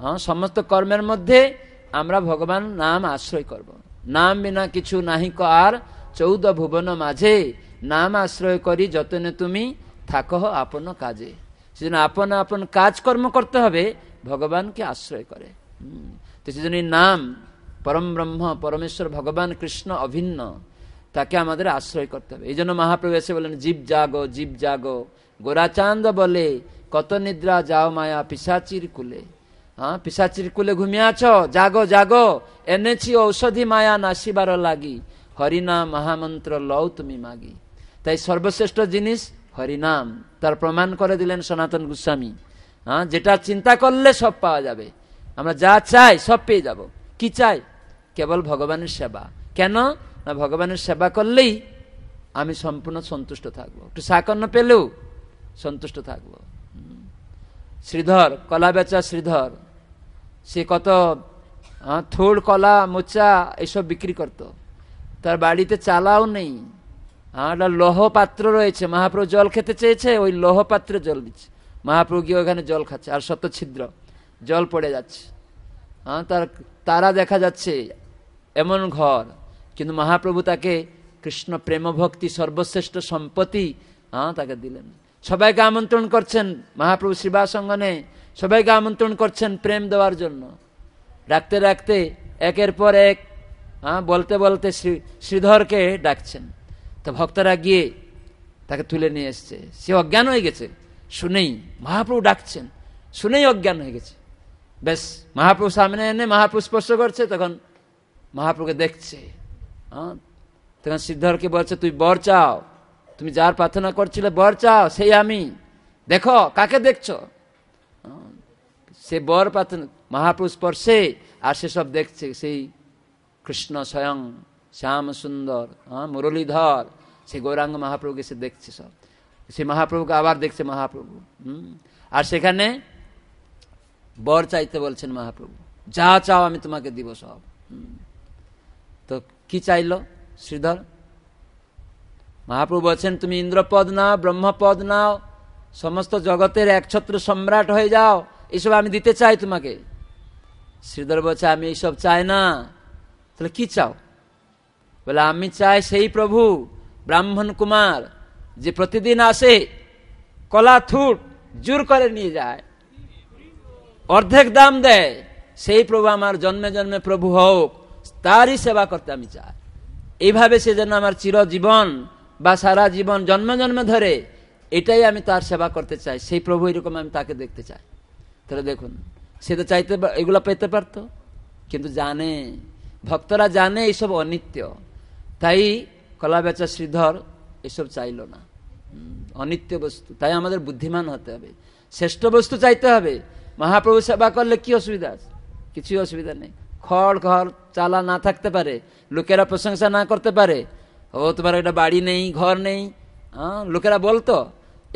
হ্যাঁ সমস্ত কর্মের মধ্যে আমরা ভগবান নাম আশ্রয় করব। নাম বিনা কিছু ক আর চৌদ ভুবন মাঝে নাম আশ্রয় করি যতনে তুমি থাক আপন কাজে সেজন্য আপন আপন কাজকর্ম করতে হবে ভগবানকে আশ্রয় করে তো সেজন্য নাম পরম ব্রহ্ম পরমেশ্বর ভগবান কৃষ্ণ অভিন্ন তাকে আমাদের আশ্রয় করতে হবে এই জন্য মহাপ্রভু এসে বলেন জীব জাগো জীব জাগো গোরাচান্দ বলে কত নিদ্রা যাও মায়া পিসাচির কুলে হ্যাঁ পিসাচির কুলে ঘুমিয়ে আছো জাগো জাগো এনেছি ঔষধি মায়া নাসিবার লাগি হরিনাম মহামন্ত্র লও তুমি মাগি তাই সর্বশ্রেষ্ঠ জিনিস হরিনাম তার প্রমাণ করে দিলেন সনাতন গোস্বামী হ্যাঁ যেটা চিন্তা করলে সব পাওয়া যাবে আমরা যা চাই সব পেয়ে যাব কি চাই কেবল ভগবানের সেবা কেন না ভগবানের সেবা করলেই আমি সম্পূর্ণ সন্তুষ্ট থাকবো একটু সাকন্য পেলেও সন্তুষ্ট থাকবো শ্রীধর কলা বেচা শ্রীধর সে কত থোড় কলা মোচা এসব বিক্রি করত তার বাড়িতে চালাও নেই একটা লৌহ পাত্র রয়েছে মহাপ্রভু জল খেতে চেয়েছে ওই লৌহ পাত্রে জল দিচ্ছে মহাপ্রভু গিয়ে ওখানে জল খাচ্ছে আর শত ছিদ্র জল পড়ে যাচ্ছে হ্যাঁ তার তারা দেখা যাচ্ছে এমন ঘর কিন্তু মহাপ্রভু তাকে কৃষ্ণ প্রেমভক্তি সর্বশ্রেষ্ঠ সম্পত্তি হ্যাঁ তাকে দিলেন সবাইকে আমন্ত্রণ করছেন মহাপ্রভু শিবাসঙ্গনে সবাইকে আমন্ত্রণ করছেন প্রেম দেওয়ার জন্য রাখতে রাখতে একের পর এক হ্যাঁ বলতে বলতে শ্রী শ্রীধরকে ডাকছেন তো ভক্তরা গিয়ে তাকে তুলে নিয়ে এসছে সে অজ্ঞান হয়ে গেছে শুনেই মহাপ্রভু ডাকছেন শুনেই অজ্ঞান হয়ে গেছে ব্যাস মহাপ্রভু সামনে এনে মহাপ্রভু স্পর্শ করছে তখন মহাপ্রভুকে দেখছে হ্যাঁ? তখন সিদ্ধরকে বলছে তুই বর চাও তুমি যার প্রার্থনা করছিলে বর চাও সেই আমি দেখো কাকে দেখছো হ্যাঁ? সে বর প্রার্থনা মহাপুরুষ স্পর্শে আর সেসব দেখছে সেই কৃষ্ণ স্বয়ং শ্যাম সুন্দর হ্যাঁ মুরলীধর সে গৌরাঙ্গ মহাপ্রভুকে সে দেখছে সব সে মহাপ্রভুকে আবার দেখছে মহাপ্রভু আর সেখানে বর চাইতে বলছেন মহাপ্রভু যা চাও আমি তোমাকে দিব সব তো কি চাইল শ্রীধর মহাপ্রভু বলছেন তুমি ইন্দ্রপদ নাও ব্রহ্মপদ নাও সমস্ত জগতের একছত্র সম্রাট হয়ে যাও এসব আমি দিতে চাই তোমাকে শ্রীধর বলছে আমি এইসব চাই না তাহলে কি চাও বলে আমি চাই সেই প্রভু ব্রাহ্মণ কুমার যে প্রতিদিন আসে কলা থুট জোর করে নিয়ে যায় অর্ধেক দাম দেয় সেই প্রভু আমার জন্মে জন্মে প্রভু হোক তারই সেবা করতে আমি চাই এইভাবে সে যেন আমার চিরজীবন বা সারা জীবন জন্ম জন্ম ধরে এটাই আমি তার সেবা করতে চাই সেই প্রভু এরকম আমি তাকে দেখতে চাই তাহলে দেখুন সে তো চাইতে এগুলো পেতে পারতো কিন্তু জানে ভক্তরা জানে এইসব অনিত্য তাই কলাবেচা শ্রীধর এসব চাইল না অনিত্য বস্তু তাই আমাদের বুদ্ধিমান হতে হবে শ্রেষ্ঠ বস্তু চাইতে হবে মহাপ্রভু সেবা করলে কি অসুবিধা আছে কিছুই অসুবিধা নেই খড় ঘর চালা না থাকতে পারে লোকেরা প্রশংসা না করতে পারে ও তোমার একটা বাড়ি নেই ঘর নেই হ্যাঁ লোকেরা বলতো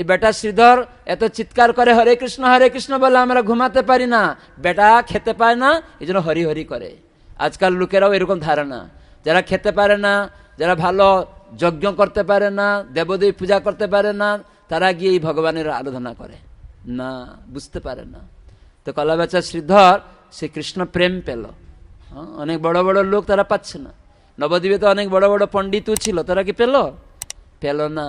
এই বেটা শ্রীধর এত চিৎকার করে হরে কৃষ্ণ হরে কৃষ্ণ বলে আমরা ঘুমাতে পারি না বেটা খেতে পায় না এই জন্য হরি হরি করে আজকাল লোকেরাও এরকম ধারণা যারা খেতে পারে না যারা ভালো যজ্ঞ করতে পারে না দেবদেবী পূজা করতে পারে না তারা গিয়ে এই ভগবানের আরাধনা করে না বুঝতে পারে না তো কলাবেচা শ্রীধর সে কৃষ্ণ প্রেম পেল হ্যাঁ? অনেক বড় বড় লোক তারা পাচ্ছে না নবদ্বীপে তো অনেক বড় বড় পণ্ডিতও ছিল তারা কি পেল পেল না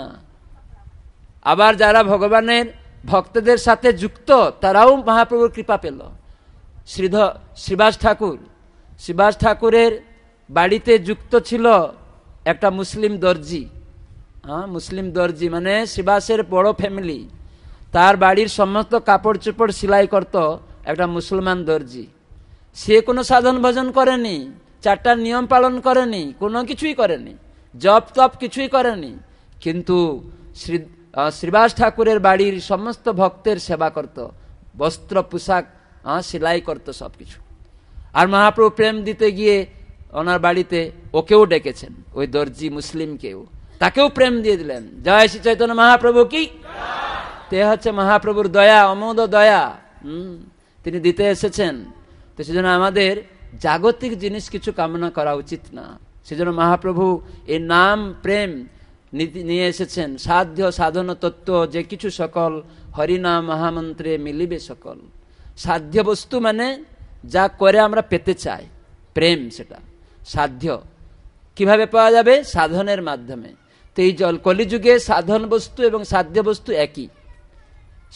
আবার যারা ভগবানের ভক্তদের সাথে যুক্ত তারাও মহাপ্রভুর কৃপা পেল শ্রীধ শ্রীবাস ঠাকুর শ্রীবাস ঠাকুরের বাড়িতে যুক্ত ছিল একটা মুসলিম দর্জি হ্যাঁ মুসলিম দর্জি মানে শ্রীবাসের বড় ফ্যামিলি তার বাড়ির সমস্ত কাপড় চোপড় সেলাই করত একটা মুসলমান দর্জি সে কোনো সাধন ভজন করেনি চারটা নিয়ম পালন করেনি কোনো কিছুই করেনি জপ তপ কিছুই করেনি কিন্তু শ্রী শ্রীবাস ঠাকুরের বাড়ির সমস্ত ভক্তের সেবা করত বস্ত্র পোশাক সেলাই করত সব কিছু আর মহাপ্রভু প্রেম দিতে গিয়ে ওনার বাড়িতে ওকেও ডেকেছেন ওই দর্জি মুসলিমকেও তাকেও প্রেম দিয়ে দিলেন জয় শ্রী চৈতন্য মহাপ্রভু কি তে হচ্ছে মহাপ্রভুর দয়া অমোদ দয়া তিনি দিতে এসেছেন তো সেজন্য আমাদের জাগতিক জিনিস কিছু কামনা করা উচিত না সেজন্য মহাপ্রভু এই নাম প্রেম নিয়ে এসেছেন সাধ্য সাধন তত্ত্ব যে কিছু সকল হরিনাম মহামন্ত্রে মিলিবে সকল সাধ্য বস্তু মানে যা করে আমরা পেতে চাই প্রেম সেটা সাধ্য কিভাবে পাওয়া যাবে সাধনের মাধ্যমে তো এই জল কলিযুগে সাধন বস্তু এবং সাধ্য বস্তু একই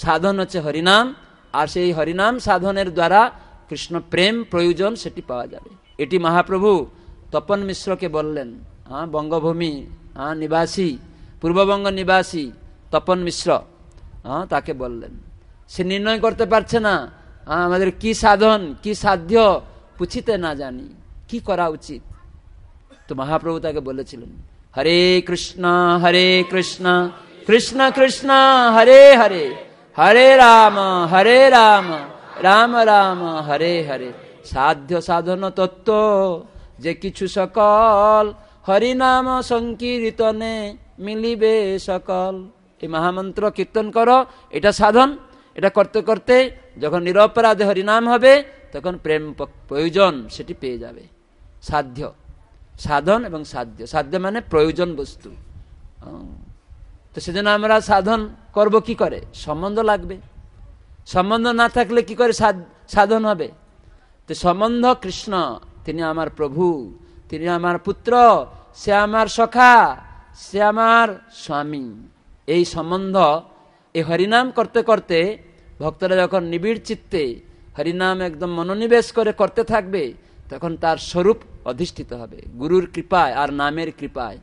সাধন হচ্ছে হরিনাম আর সেই হরিনাম সাধনের দ্বারা কৃষ্ণ প্রেম প্রয়োজন সেটি পাওয়া যাবে এটি মহাপ্রভু তপন মিশ্রকে বললেন হ্যাঁ বঙ্গভূমি হ্যাঁ নিবাসী পূর্ববঙ্গ নিবাসী তপন মিশ্র হ্যাঁ তাকে বললেন সে নির্ণয় করতে পারছে না আমাদের কি সাধন কি সাধ্য পুছিতে না জানি কি করা উচিত তো মহাপ্রভু তাকে বলেছিলেন হরে কৃষ্ণ হরে কৃষ্ণ কৃষ্ণ কৃষ্ণ হরে হরে হরে রাম হরে রাম রাম রাম হরে হরে সাধ্য সাধন তত্ত্ব যে কিছু সকল হরিনাম সংকীর্তনে মিলিবে সকল এই মহামন্ত্র কীর্তন কর এটা সাধন এটা করতে করতে যখন নিরপরাধে হরিনাম হবে তখন প্রেম প্রয়োজন সেটি পেয়ে যাবে সাধ্য সাধন এবং সাধ্য সাধ্য মানে প্রয়োজন বস্তু তো সেজন্য আমরা সাধন করব কি করে সম্বন্ধ লাগবে সম্বন্ধ না থাকলে কি করে সাধন হবে তো সম্বন্ধ কৃষ্ণ তিনি আমার প্রভু তিনি আমার পুত্র সে আমার সখা সে আমার স্বামী এই সম্বন্ধ এই হরিনাম করতে করতে ভক্তরা যখন নিবিড় চিত্তে হরিনাম একদম মনোনিবেশ করে করতে থাকবে তখন তার স্বরূপ অধিষ্ঠিত হবে গুরুর কৃপায় আর নামের কৃপায়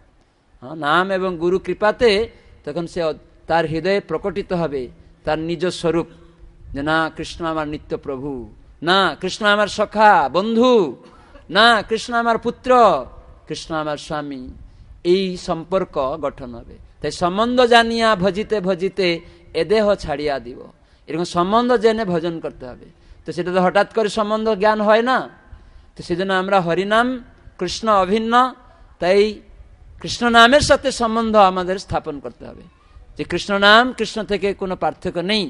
হ্যাঁ নাম এবং গুরু কৃপাতে তখন সে তার হৃদয়ে প্রকটিত হবে তার নিজ স্বরূপ যে না কৃষ্ণ আমার নিত্য প্রভু না কৃষ্ণ আমার সখা বন্ধু না কৃষ্ণ আমার পুত্র কৃষ্ণ আমার স্বামী এই সম্পর্ক গঠন হবে তাই সম্বন্ধ জানিয়া ভজিতে ভজিতে এ দেহ ছাড়িয়া দিব এরকম সম্বন্ধ জেনে ভজন করতে হবে তো সেটা তো হঠাৎ করে সম্বন্ধ জ্ঞান হয় না তো সেজন্য আমরা হরিনাম কৃষ্ণ অভিন্ন তাই কৃষ্ণ নামের সাথে সম্বন্ধ আমাদের স্থাপন করতে হবে যে কৃষ্ণ নাম কৃষ্ণ থেকে কোনো পার্থক্য নেই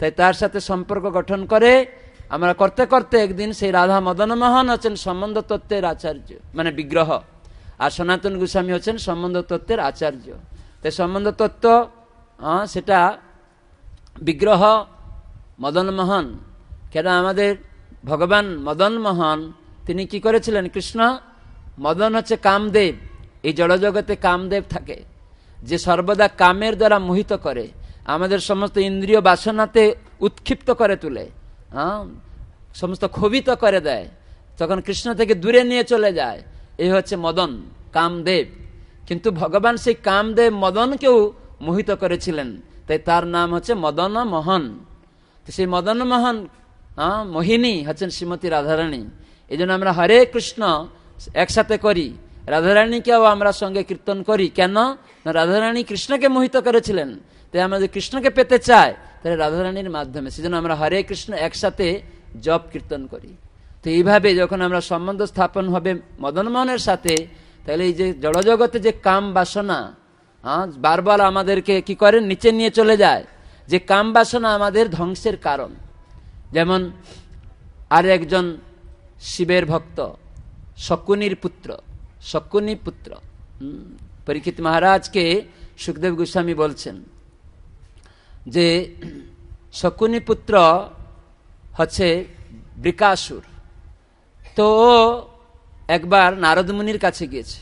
তাই তার সাথে সম্পর্ক গঠন করে আমরা করতে করতে একদিন সেই রাধা মদন মোহন হচ্ছেন সম্বন্ধ তত্ত্বের আচার্য মানে বিগ্রহ আর সনাতন গোস্বামী হচ্ছেন সম্বন্ধ তত্ত্বের আচার্য তাই সম্বন্ধ তত্ত্ব সেটা বিগ্রহ মদন মোহন কেন আমাদের ভগবান মদন মোহন তিনি কি করেছিলেন কৃষ্ণ মদন হচ্ছে কামদেব এই জড়জগতে কামদেব থাকে যে সর্বদা কামের দ্বারা মোহিত করে আমাদের সমস্ত ইন্দ্রিয় বাসনাতে উৎক্ষিপ্ত করে তুলে হ্যাঁ সমস্ত ক্ষোভিত করে দেয় তখন কৃষ্ণ থেকে দূরে নিয়ে চলে যায় এই হচ্ছে মদন কামদেব কিন্তু ভগবান সেই কামদেব মদনকেও মোহিত করেছিলেন তাই তার নাম হচ্ছে মদন মোহন তো সেই মদন মোহন হ্যাঁ, মোহিনী হচ্ছেন শ্রীমতী রাধারানী এই জন্য আমরা হরে কৃষ্ণ একসাথে করি রাধারানীকেও আমরা সঙ্গে কীর্তন করি কেন রাধারানী কৃষ্ণকে মোহিত করেছিলেন তাই আমরা যদি কৃষ্ণকে পেতে চাই তাহলে রাধারানীর মাধ্যমে সেজন্য আমরা হরে কৃষ্ণ একসাথে জপ কীর্তন করি তো এইভাবে যখন আমরা সম্বন্ধ স্থাপন হবে মদনমোহনের সাথে তাহলে এই যে জড়জগতে যে কাম বাসনা হ্যাঁ বারবার আমাদেরকে কি করে নিচে নিয়ে চলে যায় যে কাম বাসনা আমাদের ধ্বংসের কারণ যেমন আর একজন শিবের ভক্ত শকুনির পুত্র শকুনি পুত্র পরীক্ষিত মহারাজকে সুখদেব গোস্বামী বলছেন যে শকুনি পুত্র হচ্ছে বৃকাসুর তো ও একবার নারদমুনির কাছে গিয়েছে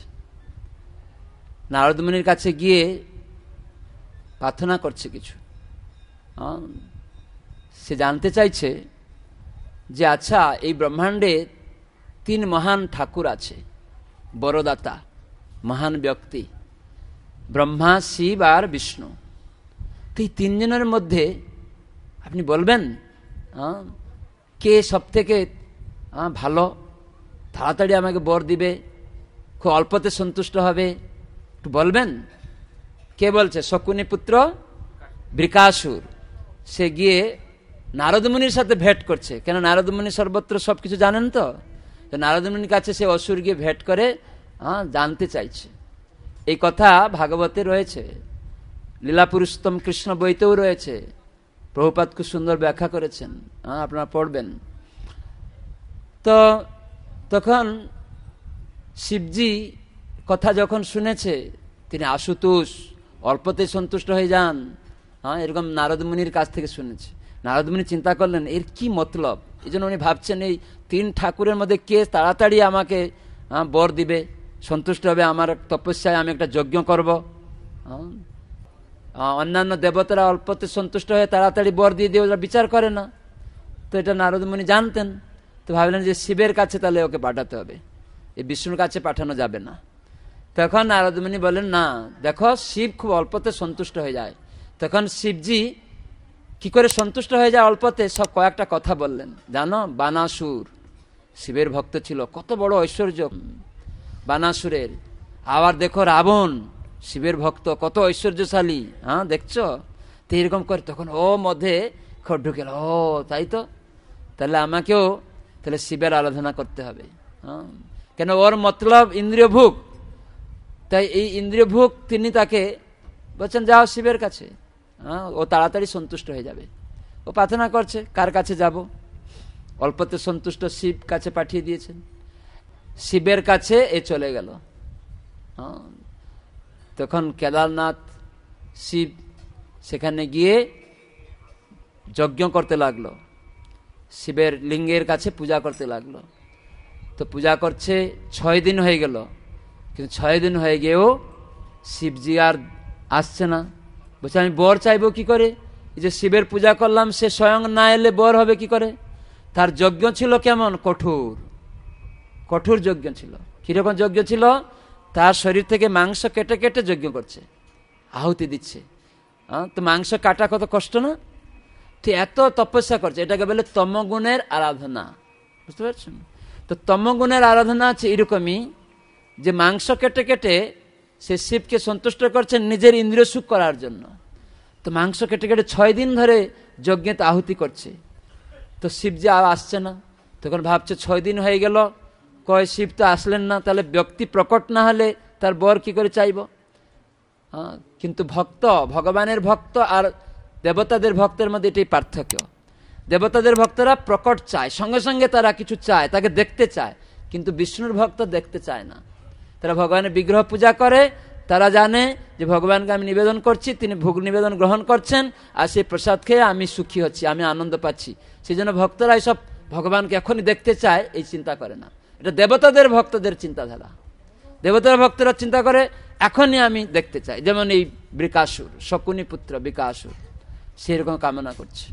নারদমুনির কাছে গিয়ে প্রার্থনা করছে কিছু সে জানতে চাইছে যে আচ্ছা এই ব্রহ্মাণ্ডে তিন মহান ঠাকুর আছে বরদাতা মহান ব্যক্তি ব্রহ্মা শিব আর বিষ্ণু তো এই তিনজনের মধ্যে আপনি বলবেন কে সব থেকে ভালো তাড়াতাড়ি আমাকে বর দিবে খুব অল্পতে সন্তুষ্ট হবে একটু বলবেন কে বলছে শকুনি পুত্র বৃকাসুর সে গিয়ে নারদমুনির সাথে ভেট করছে কেন নারদমুনি সর্বত্র সব কিছু জানেন তো তো নারদমুনির কাছে সে অসুর গিয়ে ভেট করে জানতে চাইছে এই কথা ভাগবতে রয়েছে পুরুষোত্তম কৃষ্ণ বইতেও রয়েছে প্রভুপাত খুব সুন্দর ব্যাখ্যা করেছেন হ্যাঁ আপনারা পড়বেন তো তখন শিবজি কথা যখন শুনেছে তিনি আশুতোষ অল্পতে সন্তুষ্ট হয়ে যান হ্যাঁ এরকম নারদমুনির কাছ থেকে শুনেছে নারদমুনি চিন্তা করলেন এর কি মতলব এই জন্য উনি ভাবছেন এই তিন ঠাকুরের মধ্যে কে তাড়াতাড়ি আমাকে বর দিবে সন্তুষ্ট হবে আমার তপস্যায় আমি একটা যজ্ঞ করব অন্যান্য দেবতারা অল্পতে সন্তুষ্ট হয়ে তাড়াতাড়ি বর দিয়ে দিয়ে ওরা বিচার করে না তো এটা মুনি জানতেন তো ভাবলেন যে শিবের কাছে তাহলে ওকে পাঠাতে হবে এই বিষ্ণুর কাছে পাঠানো যাবে না তখন নারদমণি বলেন না দেখো শিব খুব অল্পতে সন্তুষ্ট হয়ে যায় তখন শিবজি কি করে সন্তুষ্ট হয়ে যায় অল্পতে সব কয়েকটা কথা বললেন জানো বানাসুর শিবের ভক্ত ছিল কত বড় ঐশ্বর্য বানাসুরের আবার দেখো রাবণ শিবের ভক্ত কত ঐশ্বর্যশালী হ্যাঁ দেখছো তো এরকম করে তখন ও মধ্যে খড় ঢুকেল ও তাই তো তাহলে আমাকেও তাহলে শিবের আরাধনা করতে হবে হ্যাঁ কেন ওর মতলব ইন্দ্রিয় ভোগ তাই এই ইন্দ্রিয় ভোগ তিনি তাকে বলছেন যাও শিবের কাছে হ্যাঁ ও তাড়াতাড়ি সন্তুষ্ট হয়ে যাবে ও প্রার্থনা করছে কার কাছে যাব অল্পতে সন্তুষ্ট শিব কাছে পাঠিয়ে দিয়েছেন শিবের কাছে এ চলে গেল হ্যাঁ তখন কেদারনাথ শিব সেখানে গিয়ে যজ্ঞ করতে লাগলো শিবের লিঙ্গের কাছে পূজা করতে লাগলো তো পূজা করছে ছয় দিন হয়ে গেল কিন্তু ছয় দিন হয়ে গিয়েও শিবজি আর আসছে না বলছে আমি বর চাইব কি করে এই যে শিবের পূজা করলাম সে স্বয়ং না এলে বর হবে কি করে তার যজ্ঞ ছিল কেমন কঠোর কঠোর যজ্ঞ ছিল কীরকম যজ্ঞ ছিল তার শরীর থেকে মাংস কেটে কেটে যজ্ঞ করছে আহুতি দিচ্ছে তো মাংস কাটা কত কষ্ট না তুই এত তপস্যা করছে এটাকে বলে তমগুণের আরাধনা বুঝতে পারছেন তো তমগুণের আরাধনা আছে এরকমই যে মাংস কেটে কেটে সে শিবকে সন্তুষ্ট করছে নিজের ইন্দ্রিয় সুখ করার জন্য তো মাংস কেটে কেটে ছয় দিন ধরে যজ্ঞে আহুতি করছে তো শিব যে আর আসছে না তখন ভাবছে ছয় দিন হয়ে গেল কয় শিব তো আসলেন না তাহলে ব্যক্তি প্রকট না হলে তার বর কি করে চাইব হ্যাঁ, কিন্তু ভক্ত ভগবানের ভক্ত আর দেবতাদের ভক্তের মধ্যে এটাই পার্থক্য দেবতাদের ভক্তরা প্রকট চায় সঙ্গে সঙ্গে তারা কিছু চায় তাকে দেখতে চায় কিন্তু বিষ্ণুর ভক্ত দেখতে চায় না তারা ভগবানের বিগ্রহ পূজা করে তারা জানে যে ভগবানকে আমি নিবেদন করছি তিনি ভোগ নিবেদন গ্রহণ করছেন আর সেই প্রসাদ খেয়ে আমি সুখী হচ্ছি আমি আনন্দ পাচ্ছি সেই জন্য ভক্তরা এসব ভগবানকে এখনই দেখতে চায় এই চিন্তা করে না এটা দেবতাদের ভক্তদের চিন্তাধারা দেবতার ভক্তরা চিন্তা করে এখনই আমি দেখতে চাই যেমন এই বিকাশুর শকুনি পুত্র বিকাশুর সেরকম কামনা করছে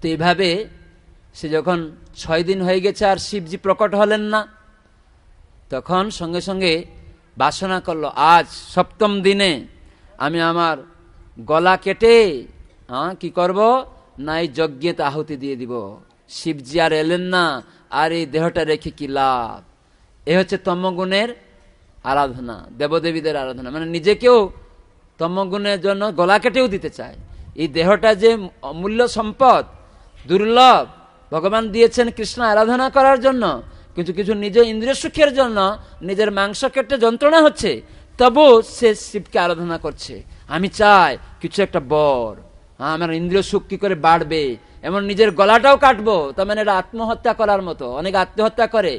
তো এভাবে সে যখন ছয় দিন হয়ে গেছে আর শিবজি প্রকট হলেন না তখন সঙ্গে সঙ্গে বাসনা করলো আজ সপ্তম দিনে আমি আমার গলা কেটে হ্যাঁ কি করব না এই যজ্ঞে আহুতি দিয়ে দিব শিবজি আর এলেন না আর এই দেহটা রেখে কি লাভ এ হচ্ছে তমগুণের আরাধনা দেবদেবীদের আরাধনা মানে নিজেকেও তমগুণের জন্য গলা কেটেও দিতে চায় এই দেহটা যে অমূল্য সম্পদ দুর্লভ ভগবান দিয়েছেন কৃষ্ণ আরাধনা করার জন্য কিন্তু কিছু নিজ ইন্দ্রিয় সুখের জন্য নিজের মাংস কেটে যন্ত্রণা হচ্ছে তবু সে শিবকে আরাধনা করছে আমি চাই কিছু একটা বর আমার ইন্দ্রিয় সুখ কি করে বাড়বে এমন নিজের গলাটাও কাটবো তার মানে এটা আত্মহত্যা করার মতো অনেক আত্মহত্যা করে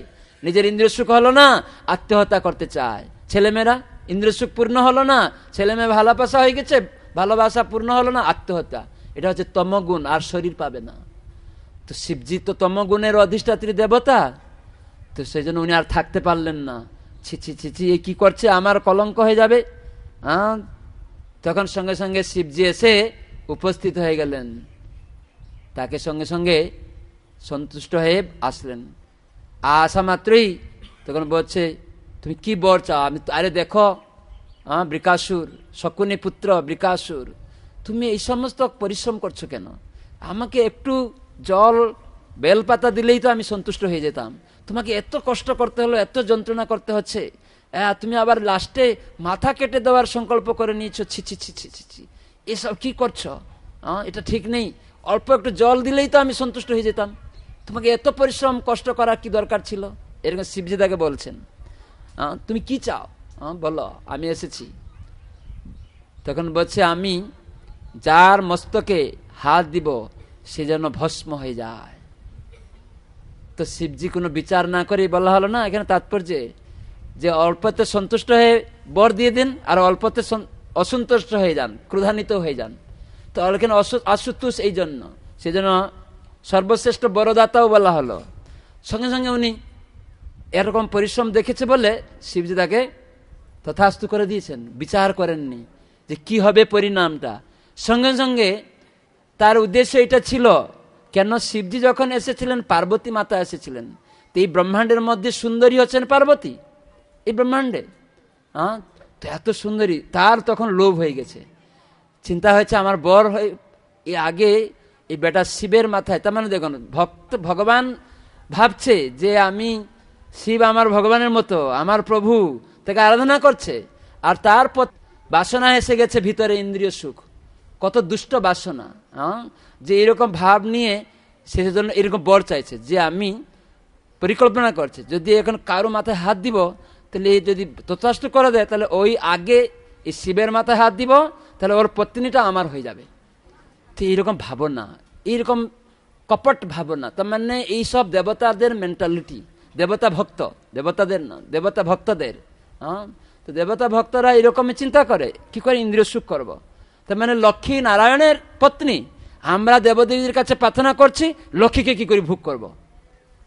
নিজের ইন্দ্রিয় সুখ হলো না আত্মহত্যা করতে চায় ছেলেমেয়েরা ইন্দ্রিয় সুখ পূর্ণ হলো না ছেলেমেয়ে ভালোবাসা হয়ে গেছে ভালোবাসা পূর্ণ হলো না আত্মহত্যা এটা হচ্ছে তমগুণ আর শরীর পাবে না তো শিবজি তো তমগুণের অধিষ্ঠাত্রী দেবতা তো সেই জন্য উনি আর থাকতে পারলেন না ছিচি ছি এ কী করছে আমার কলঙ্ক হয়ে যাবে হ্যাঁ তখন সঙ্গে সঙ্গে শিবজি এসে উপস্থিত হয়ে গেলেন তাকে সঙ্গে সঙ্গে সন্তুষ্ট হয়ে আসলেন আসা মাত্রই তখন বলছে তুমি কি বর চাও আমি আরে দেখো হ্যাঁ বিকাশুর শকুনি পুত্র বিকাশুর তুমি এই সমস্ত পরিশ্রম করছো কেন আমাকে একটু জল বেলপাতা দিলেই তো আমি সন্তুষ্ট হয়ে যেতাম তোমাকে এত কষ্ট করতে হলো এত যন্ত্রণা করতে হচ্ছে তুমি আবার লাস্টে মাথা কেটে দেওয়ার সংকল্প করে নিয়েছো ছি ছি ছি ছি ছি এসব কি করছো এটা ঠিক নেই অল্প একটু জল দিলেই তো আমি সন্তুষ্ট হয়ে যেতাম তোমাকে এত পরিশ্রম কষ্ট করা কি দরকার ছিল এরকম শিবজি তাকে বলছেন তুমি কি চাও বলো আমি এসেছি তখন বলছে আমি যার মস্তকে হাত দিব সে যেন ভস্ম হয়ে যায় তো শিবজি কোনো বিচার না করে বলা হলো না এখানে তাৎপর্যে যে অল্পতে সন্তুষ্ট হয়ে বর দিয়ে দিন আর অল্পতে অসন্তুষ্ট হয়ে যান ক্রোধান্বিত হয়ে যান তো এখানে আশুতোষ এই জন্য সেজন্য সর্বশ্রেষ্ঠ বরদাতাও বলা হলো সঙ্গে সঙ্গে উনি এরকম পরিশ্রম দেখেছে বলে শিবজি তাকে তথাস্তু করে দিয়েছেন বিচার করেননি যে কি হবে পরিণামটা সঙ্গে সঙ্গে তার উদ্দেশ্য এটা ছিল কেন শিবজি যখন এসেছিলেন পার্বতী মাতা এসেছিলেন তো এই ব্রহ্মাণ্ডের মধ্যে সুন্দরী হচ্ছেন পার্বতী এই ব্রহ্মাণ্ডে হ্যাঁ তো এত সুন্দরী তার তখন লোভ হয়ে গেছে চিন্তা হয়েছে আমার বর হয়ে এ আগে এই বেটা শিবের মাথায় তার মানে দেখুন ভক্ত ভগবান ভাবছে যে আমি শিব আমার ভগবানের মতো আমার প্রভু তাকে আরাধনা করছে আর তার বাসনা এসে গেছে ভিতরে ইন্দ্রিয় সুখ কত দুষ্ট বাসনা হ্যাঁ যে এরকম ভাব নিয়ে সে জন্য এরকম বর চাইছে যে আমি পরিকল্পনা করছে যদি এখন কারো মাথায় হাত দিব তাহলে যদি তথাস্ত করে দেয় তাহলে ওই আগে এই শিবের মাথায় হাত দিব তাহলে ওর পত্নীটা আমার হয়ে যাবে তো এইরকম ভাবনা এইরকম কপট ভাবনা তার মানে এইসব দেবতাদের মেন্টালিটি দেবতা ভক্ত দেবতাদের না দেবতা ভক্তদের হ্যাঁ তো দেবতা ভক্তরা এরকম চিন্তা করে কি করে ইন্দ্রিয় সুখ করব। তার মানে লক্ষ্মী নারায়ণের পত্নী আমরা দেবদেবীর কাছে প্রার্থনা করছি লক্ষ্মীকে কি করে ভোগ করব।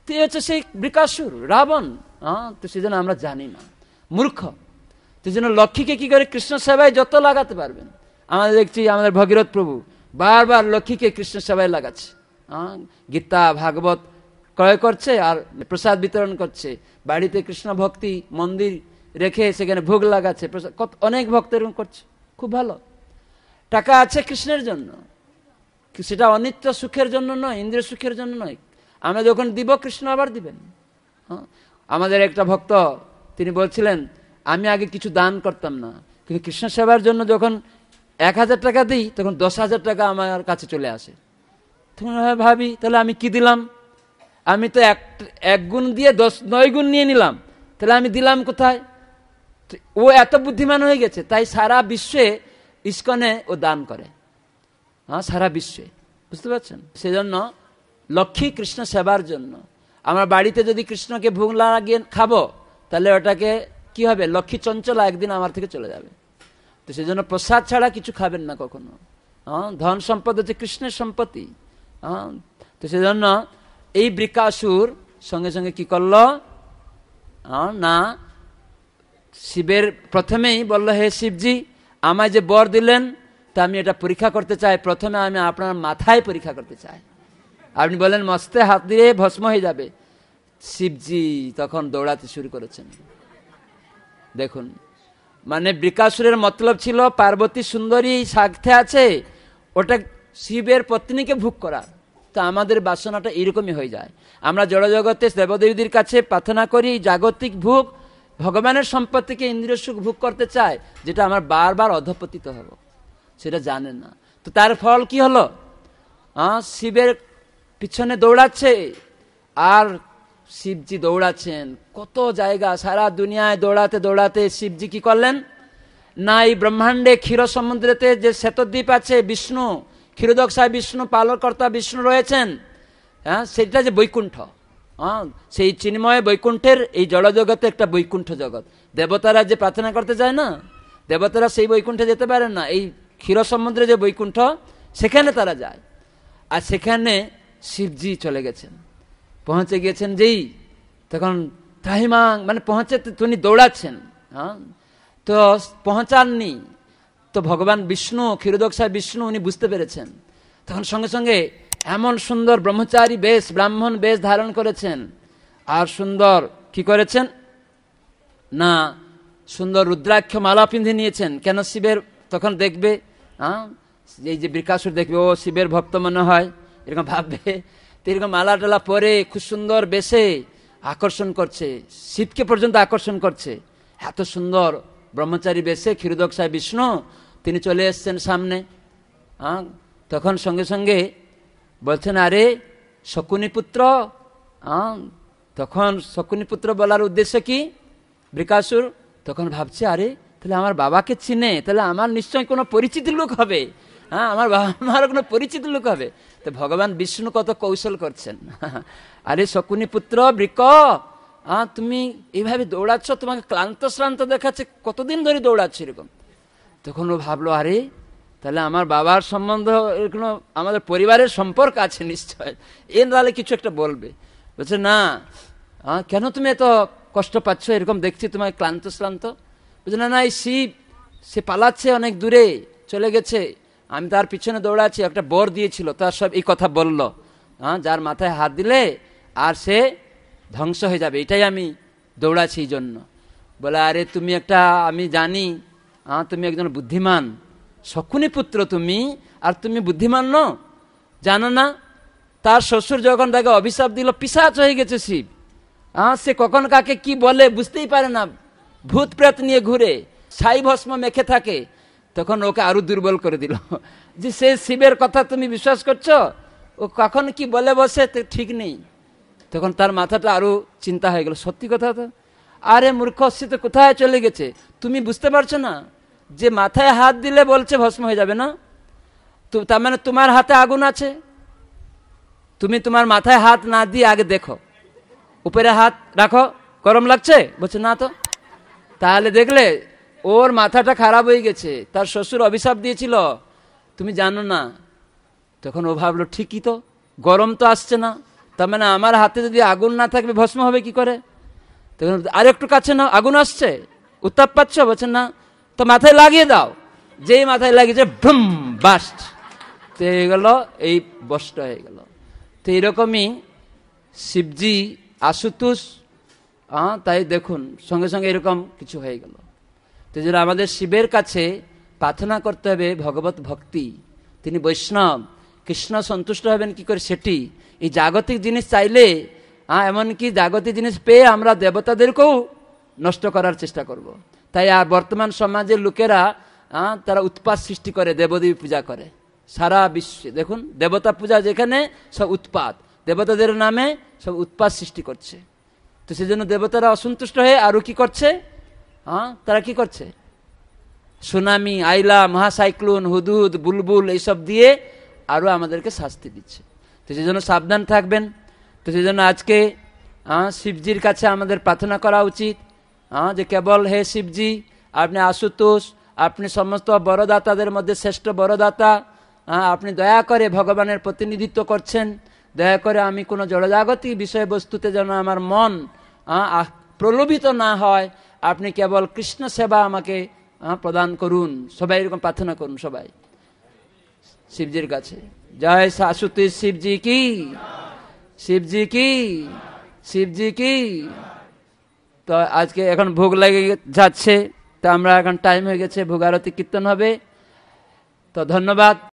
তো হচ্ছে সেই বিকাশুর রাবণ হ্যাঁ, তো সেজন্য আমরা জানি না মূর্খ তো জন্য লক্ষ্মীকে কি করে কৃষ্ণ সেবায় যত লাগাতে পারবেন আমরা দেখছি আমাদের ভগীরথ প্রভু বারবার লক্ষ্মীকে কৃষ্ণ সেবায় লাগাচ্ছে হ্যাঁ, গীতা ভাগবত ক্রয় করছে আর প্রসাদ বিতরণ করছে বাড়িতে কৃষ্ণ ভক্তি মন্দির রেখে সেখানে ভোগ লাগাচ্ছে কত অনেক ভক্ত এরকম করছে খুব ভালো টাকা আছে কৃষ্ণের জন্য সেটা অনিত্য সুখের জন্য নয় ইন্দ্রিয় সুখের জন্য নয় আমরা যখন দিব কৃষ্ণ আবার দিবেন হ্যাঁ আমাদের একটা ভক্ত তিনি বলছিলেন আমি আগে কিছু দান করতাম না কিন্তু কৃষ্ণ সেবার জন্য যখন এক হাজার টাকা দিই তখন দশ হাজার টাকা আমার কাছে চলে আসে তখন ভাবি তাহলে আমি কি দিলাম আমি তো এক এক গুণ দিয়ে দশ নয় গুণ নিয়ে নিলাম তাহলে আমি দিলাম কোথায় ও এত বুদ্ধিমান হয়ে গেছে তাই সারা বিশ্বে ইস্কনে ও দান করে হ্যাঁ সারা বিশ্বে বুঝতে পারছেন সেজন্য লক্ষ্মী কৃষ্ণ সেবার জন্য আমরা বাড়িতে যদি কৃষ্ণকে ভুগ লাগিয়ে খাবো তাহলে ওটাকে কি হবে লক্ষ্মী চঞ্চলা একদিন আমার থেকে চলে যাবে তো সেই জন্য প্রসাদ ছাড়া কিছু খাবেন না কখনো হ্যাঁ ধন সম্পদ হচ্ছে কৃষ্ণের সম্পত্তি হ্যাঁ তো সেজন্য এই বৃকাসুর সঙ্গে সঙ্গে কি করল হ্যাঁ না শিবের প্রথমেই বলল হে শিবজি আমায় যে বর দিলেন তা আমি এটা পরীক্ষা করতে চাই প্রথমে আমি আপনার মাথায় পরীক্ষা করতে চাই আপনি বলেন মস্তে হাত দিয়ে ভস্ম হয়ে যাবে শিবজি তখন দৌড়াতে শুরু করেছেন দেখুন মানে বিকাশুরের মতলব ছিল পার্বতী সুন্দরী সাথে আছে ওটা শিবের পত্নীকে ভোগ করা তো আমাদের বাসনাটা এরকমই হয়ে যায় আমরা জড়জগতে দেবদেবীদের কাছে প্রার্থনা করি জাগতিক ভোগ ভগবানের সম্পত্তিকে ইন্দ্রিয় সুখ ভোগ করতে চায় যেটা আমার বারবার অধপতিত হব সেটা জানে না তো তার ফল কি হলো শিবের পিছনে দৌড়াচ্ছে আর শিবজি দৌড়াচ্ছেন কত জায়গা সারা দুনিয়ায় দৌড়াতে দৌড়াতে শিবজি কি করলেন না এই ব্রহ্মাণ্ডে ক্ষীর সমুদ্রেতে যে শ্বেতদ্বীপ আছে বিষ্ণু সাহেব বিষ্ণু পালনকর্তা বিষ্ণু রয়েছেন হ্যাঁ সেটা যে বৈকুণ্ঠ হ্যাঁ সেই চিন্ময় বৈকুণ্ঠের এই জগতে একটা বৈকুণ্ঠ জগৎ দেবতারা যে প্রার্থনা করতে যায় না দেবতারা সেই বৈকুণ্ঠে যেতে পারেন না এই ক্ষীর সমুদ্রে যে বৈকুণ্ঠ সেখানে তারা যায় আর সেখানে শিবজি চলে গেছেন পৌঁছে গিয়েছেন যেই তখন তাহিমাং মানে পৌঁছে তিনি দৌড়াচ্ছেন হ্যাঁ তো পৌঁছাননি তো ভগবান বিষ্ণু ক্ষীরোদক্ষায় বিষ্ণু উনি বুঝতে পেরেছেন তখন সঙ্গে সঙ্গে এমন সুন্দর ব্রহ্মচারী বেশ ব্রাহ্মণ বেশ ধারণ করেছেন আর সুন্দর কি করেছেন না সুন্দর রুদ্রাক্ষ মালা পিঁধে নিয়েছেন কেন শিবের তখন দেখবে হ্যাঁ এই যে বিকাশুর দেখবে ও শিবের ভক্ত মনে হয় এরকম ভাববে এরকম মালা টালা পরে খুব সুন্দর বেশে আকর্ষণ করছে শিবকে পর্যন্ত আকর্ষণ করছে এত সুন্দর ব্রহ্মচারী বেশে ক্ষীরদক সাহেব বিষ্ণু তিনি চলে এসছেন সামনে হ্যাঁ তখন সঙ্গে সঙ্গে বলছেন আরে শকুনি পুত্র হ্যাঁ তখন শকুনি পুত্র বলার উদ্দেশ্য কি বিকাশুর তখন ভাবছে আরে তাহলে আমার বাবাকে চিনে তাহলে আমার নিশ্চয় কোনো পরিচিত লোক হবে হ্যাঁ আমার বাবা আমার কোনো পরিচিত লোক হবে তো ভগবান বিষ্ণু কত কৌশল করছেন আরে শকুনি পুত্র বৃক তুমি এইভাবে দৌড়াচ্ছ তোমাকে ক্লান্ত শ্রান্ত দেখাচ্ছে কতদিন ধরে দৌড়াচ্ছে এরকম তখন ও ভাবলো আরে তাহলে আমার বাবার সম্বন্ধ এরকম আমাদের পরিবারের সম্পর্ক আছে নিশ্চয় এ তাহলে কিছু একটা বলবে বলছে না কেন তুমি এত কষ্ট পাচ্ছ এরকম দেখছি তোমাকে ক্লান্ত শ্রান্ত বলছে না না এই শিব সে পালাচ্ছে অনেক দূরে চলে গেছে আমি তার পিছনে দৌড়াচ্ছি একটা বর দিয়েছিল তার সব এই কথা বলল হ্যাঁ যার মাথায় হাত দিলে আর সে ধ্বংস হয়ে যাবে এটাই আমি দৌড়াচ্ছি এই জন্য বলে আরে তুমি একটা আমি জানি হ্যাঁ তুমি একজন বুদ্ধিমান শকুনি পুত্র তুমি আর তুমি বুদ্ধিমান ন জানো না তার শ্বশুর যখন তাকে অভিশাপ দিল পিসাচ হয়ে গেছে শিব হ্যাঁ সে কখন কাকে কি বলে বুঝতেই পারে না ভূত প্রেত নিয়ে ঘুরে সাই ভস্ম মেখে থাকে তখন ওকে আরো দুর্বল করে দিল যে সে শিবের কথা তুমি বিশ্বাস করছো ও কখন কি বলে বসে ঠিক নেই তখন তার মাথাটা আরো চিন্তা হয়ে গেল সত্যি কথা তো আরে মূর্খ অস্তিত্ব কোথায় চলে গেছে তুমি বুঝতে পারছো না যে মাথায় হাত দিলে বলছে ভস্ম হয়ে যাবে না তো তার মানে তোমার হাতে আগুন আছে তুমি তোমার মাথায় হাত না দিয়ে আগে দেখো উপরে হাত রাখো গরম লাগছে বলছে না তো তাহলে দেখলে ওর মাথাটা খারাপ হয়ে গেছে তার শ্বশুর অভিশাপ দিয়েছিল তুমি জানো না তখন ও ভাবলো ঠিকই তো গরম তো আসছে না তার মানে আমার হাতে যদি আগুন না থাকবে ভস্ম হবে কি করে তখন আর একটু কাছে না আগুন আসছে উত্তাপ পাচ্ছ বলছে না তো মাথায় লাগিয়ে দাও যেই মাথায় লাগিয়েছে ভ্রম বাস্ট তো হয়ে গেল এই বস্ট হয়ে গেল তো এরকমই শিবজি আশুতোষ তাই দেখুন সঙ্গে সঙ্গে এরকম কিছু হয়ে গেল তো যেন আমাদের শিবের কাছে প্রার্থনা করতে হবে ভগবত ভক্তি তিনি বৈষ্ণব কৃষ্ণ সন্তুষ্ট হবেন কি করে সেটি এই জাগতিক জিনিস চাইলে হ্যাঁ এমনকি জাগতিক জিনিস পেয়ে আমরা দেবতাদেরকেও নষ্ট করার চেষ্টা করব। তাই আর বর্তমান সমাজের লোকেরা তারা উৎপাত সৃষ্টি করে দেবদেবী পূজা করে সারা বিশ্বে দেখুন দেবতা পূজা যেখানে সব উৎপাত দেবতাদের নামে সব উৎপাত সৃষ্টি করছে তো সেজন্য দেবতারা অসন্তুষ্ট হয়ে আরও কি করছে হ্যাঁ? তারা কি করছে সুনামি আইলা মহাসাইক্লোন হুদুদ বুলবুল এইসব দিয়ে আরও আমাদেরকে শাস্তি দিচ্ছে তো সেই জন্য সাবধান থাকবেন তো সেই জন্য আজকে হ্যাঁ, শিবজির কাছে আমাদের প্রার্থনা করা উচিত হ্যাঁ, যে কেবল হে শিবজি আপনি আশুতোষ আপনি সমস্ত বড়দাতাদের মধ্যে শ্রেষ্ঠ বড়দাতা আপনি দয়া করে ভগবানের প্রতিনিধিত্ব করছেন দয়া করে আমি কোনো জড়জাগতিক বিষয়বস্তুতে যেন আমার মন প্রলোভিত না হয় আপনি কেবল কৃষ্ণ সেবা আমাকে প্রদান করুন সবাই এরকম প্রার্থনা করুন সবাই শিবজির কাছে জয় শাশুতী শিবজি কি শিবজি কি শিবজি কি তো আজকে এখন ভোগ লেগে যাচ্ছে তো আমরা এখন টাইম হয়ে গেছে ভোগ আরতি কীর্তন হবে তো ধন্যবাদ